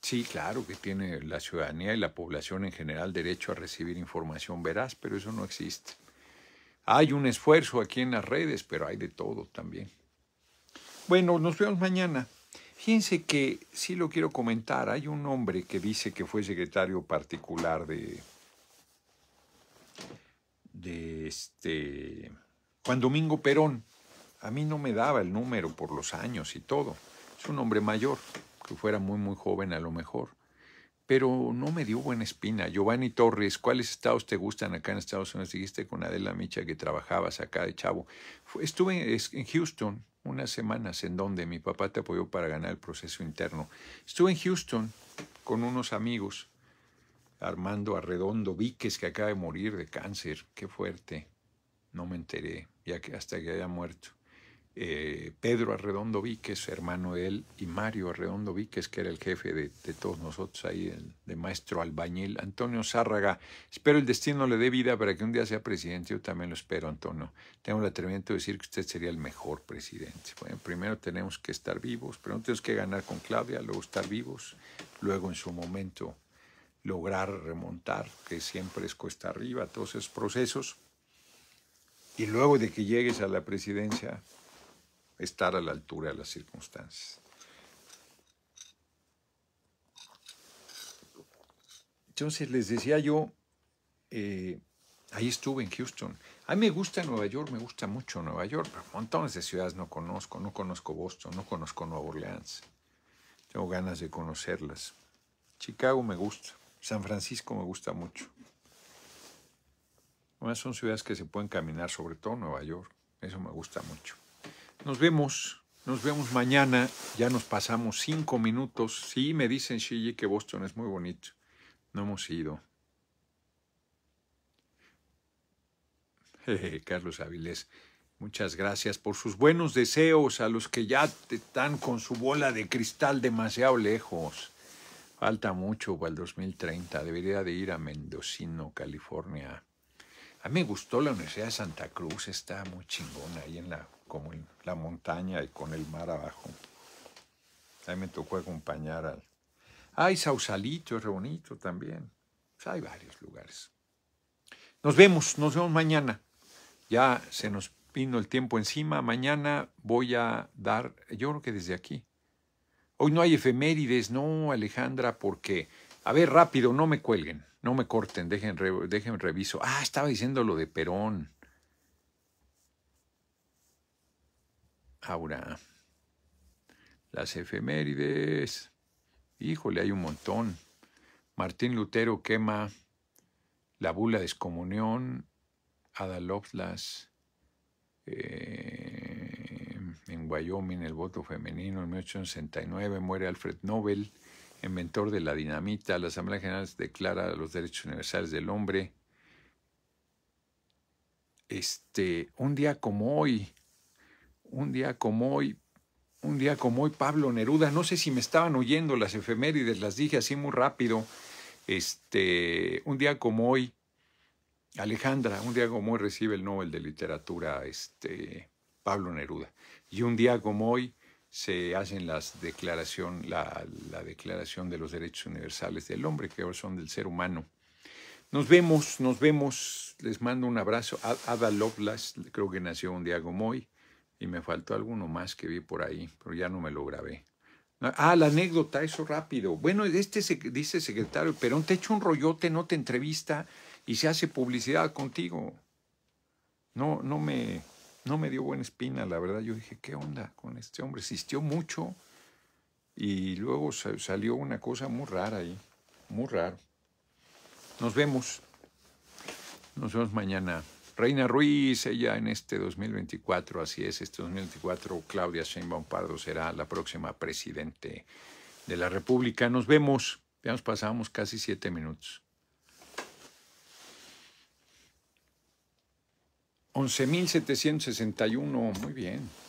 Sí, claro que tiene la ciudadanía y la población en general derecho a recibir información veraz, pero eso no existe. Hay un esfuerzo aquí en las redes, pero hay de todo también. Bueno, nos vemos mañana. Fíjense que sí lo quiero comentar. Hay un hombre que dice que fue secretario particular de, de este Juan Domingo Perón. A mí no me daba el número por los años y todo. Es un hombre mayor que fuera muy, muy joven a lo mejor. Pero no me dio buena espina. Giovanni Torres, ¿cuáles estados te gustan acá en Estados Unidos? Dijiste con Adela Micha que trabajabas acá de chavo. Estuve en Houston unas semanas en donde mi papá te apoyó para ganar el proceso interno. Estuve en Houston con unos amigos, Armando Arredondo Víquez, que acaba de morir de cáncer. Qué fuerte. No me enteré, ya que hasta que haya muerto. Eh, Pedro Arredondo Víquez, hermano de él, y Mario Arredondo Víquez, que era el jefe de, todos nosotros ahí, de maestro albañil, Antonio Zárraga. Espero el destino le dé vida para que un día sea presidente. Yo también lo espero, Antonio. Tengo el atrevimiento de decir que usted sería el mejor presidente. primero tenemos que estar vivos, pero no tenemos que ganar con Claudia, luego estar vivos, luego en su momento lograr remontar, que siempre es cuesta arriba, todos esos procesos. Y luego de que llegues a la presidencia, estar a la altura de las circunstancias. Entonces les decía yo, eh, ahí estuve en Houston. A mí me gusta Nueva York, me gusta mucho Nueva York, pero montones de ciudades no conozco, no conozco Boston, no conozco Nueva Orleans. Tengo ganas de conocerlas. Chicago me gusta, San Francisco me gusta mucho. son ciudades que se pueden caminar, sobre todo Nueva York. Eso me gusta mucho. Nos vemos. Nos vemos mañana. Ya nos pasamos cinco minutos. Sí, me dicen, Shiji, que Boston es muy bonito. No hemos ido. Carlos Avilés, muchas gracias por sus buenos deseos a los que ya están con su bola de cristal demasiado lejos. Falta mucho para el 2030. Debería de ir a Mendocino, California. A mí me gustó la Universidad de Santa Cruz. Está muy chingona ahí en la como en la montaña y con el mar abajo. ahí me tocó acompañar al... Ay, Sausalito, es re bonito también. hay varios lugares. Nos vemos, nos vemos mañana. Ya se nos vino el tiempo encima. Mañana voy a dar, yo creo que desde aquí. Hoy no hay efemérides, no, Alejandra, porque... A ver, rápido, no me cuelguen, no me corten, dejen, dejen reviso. Ah, estaba diciendo lo de Perón. Ahora, las efemérides. Híjole, hay un montón. Martín Lutero quema la bula de excomunión, Ada Lovelace, eh, en Wyoming el voto femenino en 1869, muere Alfred Nobel, inventor de la dinamita, la Asamblea General declara los derechos universales del hombre. Este, un día como hoy, un día como hoy, un día como hoy, Pablo Neruda, no sé si me estaban oyendo las efemérides, las dije así muy rápido, este, un día como hoy, Alejandra, un día como hoy recibe el Nobel de Literatura, este, Pablo Neruda, y un día como hoy se hacen las declaración, la, Declaración de los Derechos Universales del Hombre, que son del ser humano. Nos vemos, nos vemos. Les mando un abrazo. Ada Lovelace, creo que nació un día como hoy. Y me faltó alguno más que vi por ahí, pero ya no me lo grabé. Ah, la anécdota, eso rápido. Bueno, este dice secretario Perón, te echa un rollote, no te entrevista y se hace publicidad contigo. No, no me, no me dio buena espina, la verdad. Yo dije, ¿qué onda con este hombre? Existió mucho y luego salió una cosa muy rara ahí, muy raro. Nos vemos. Nos vemos mañana. Reina Ruiz, ella en este 2024, así es, este 2024, Claudia Sheinbaum Pardo será la próxima presidente de la República. Nos vemos. Ya nos pasamos casi siete minutos. 11.761, muy bien.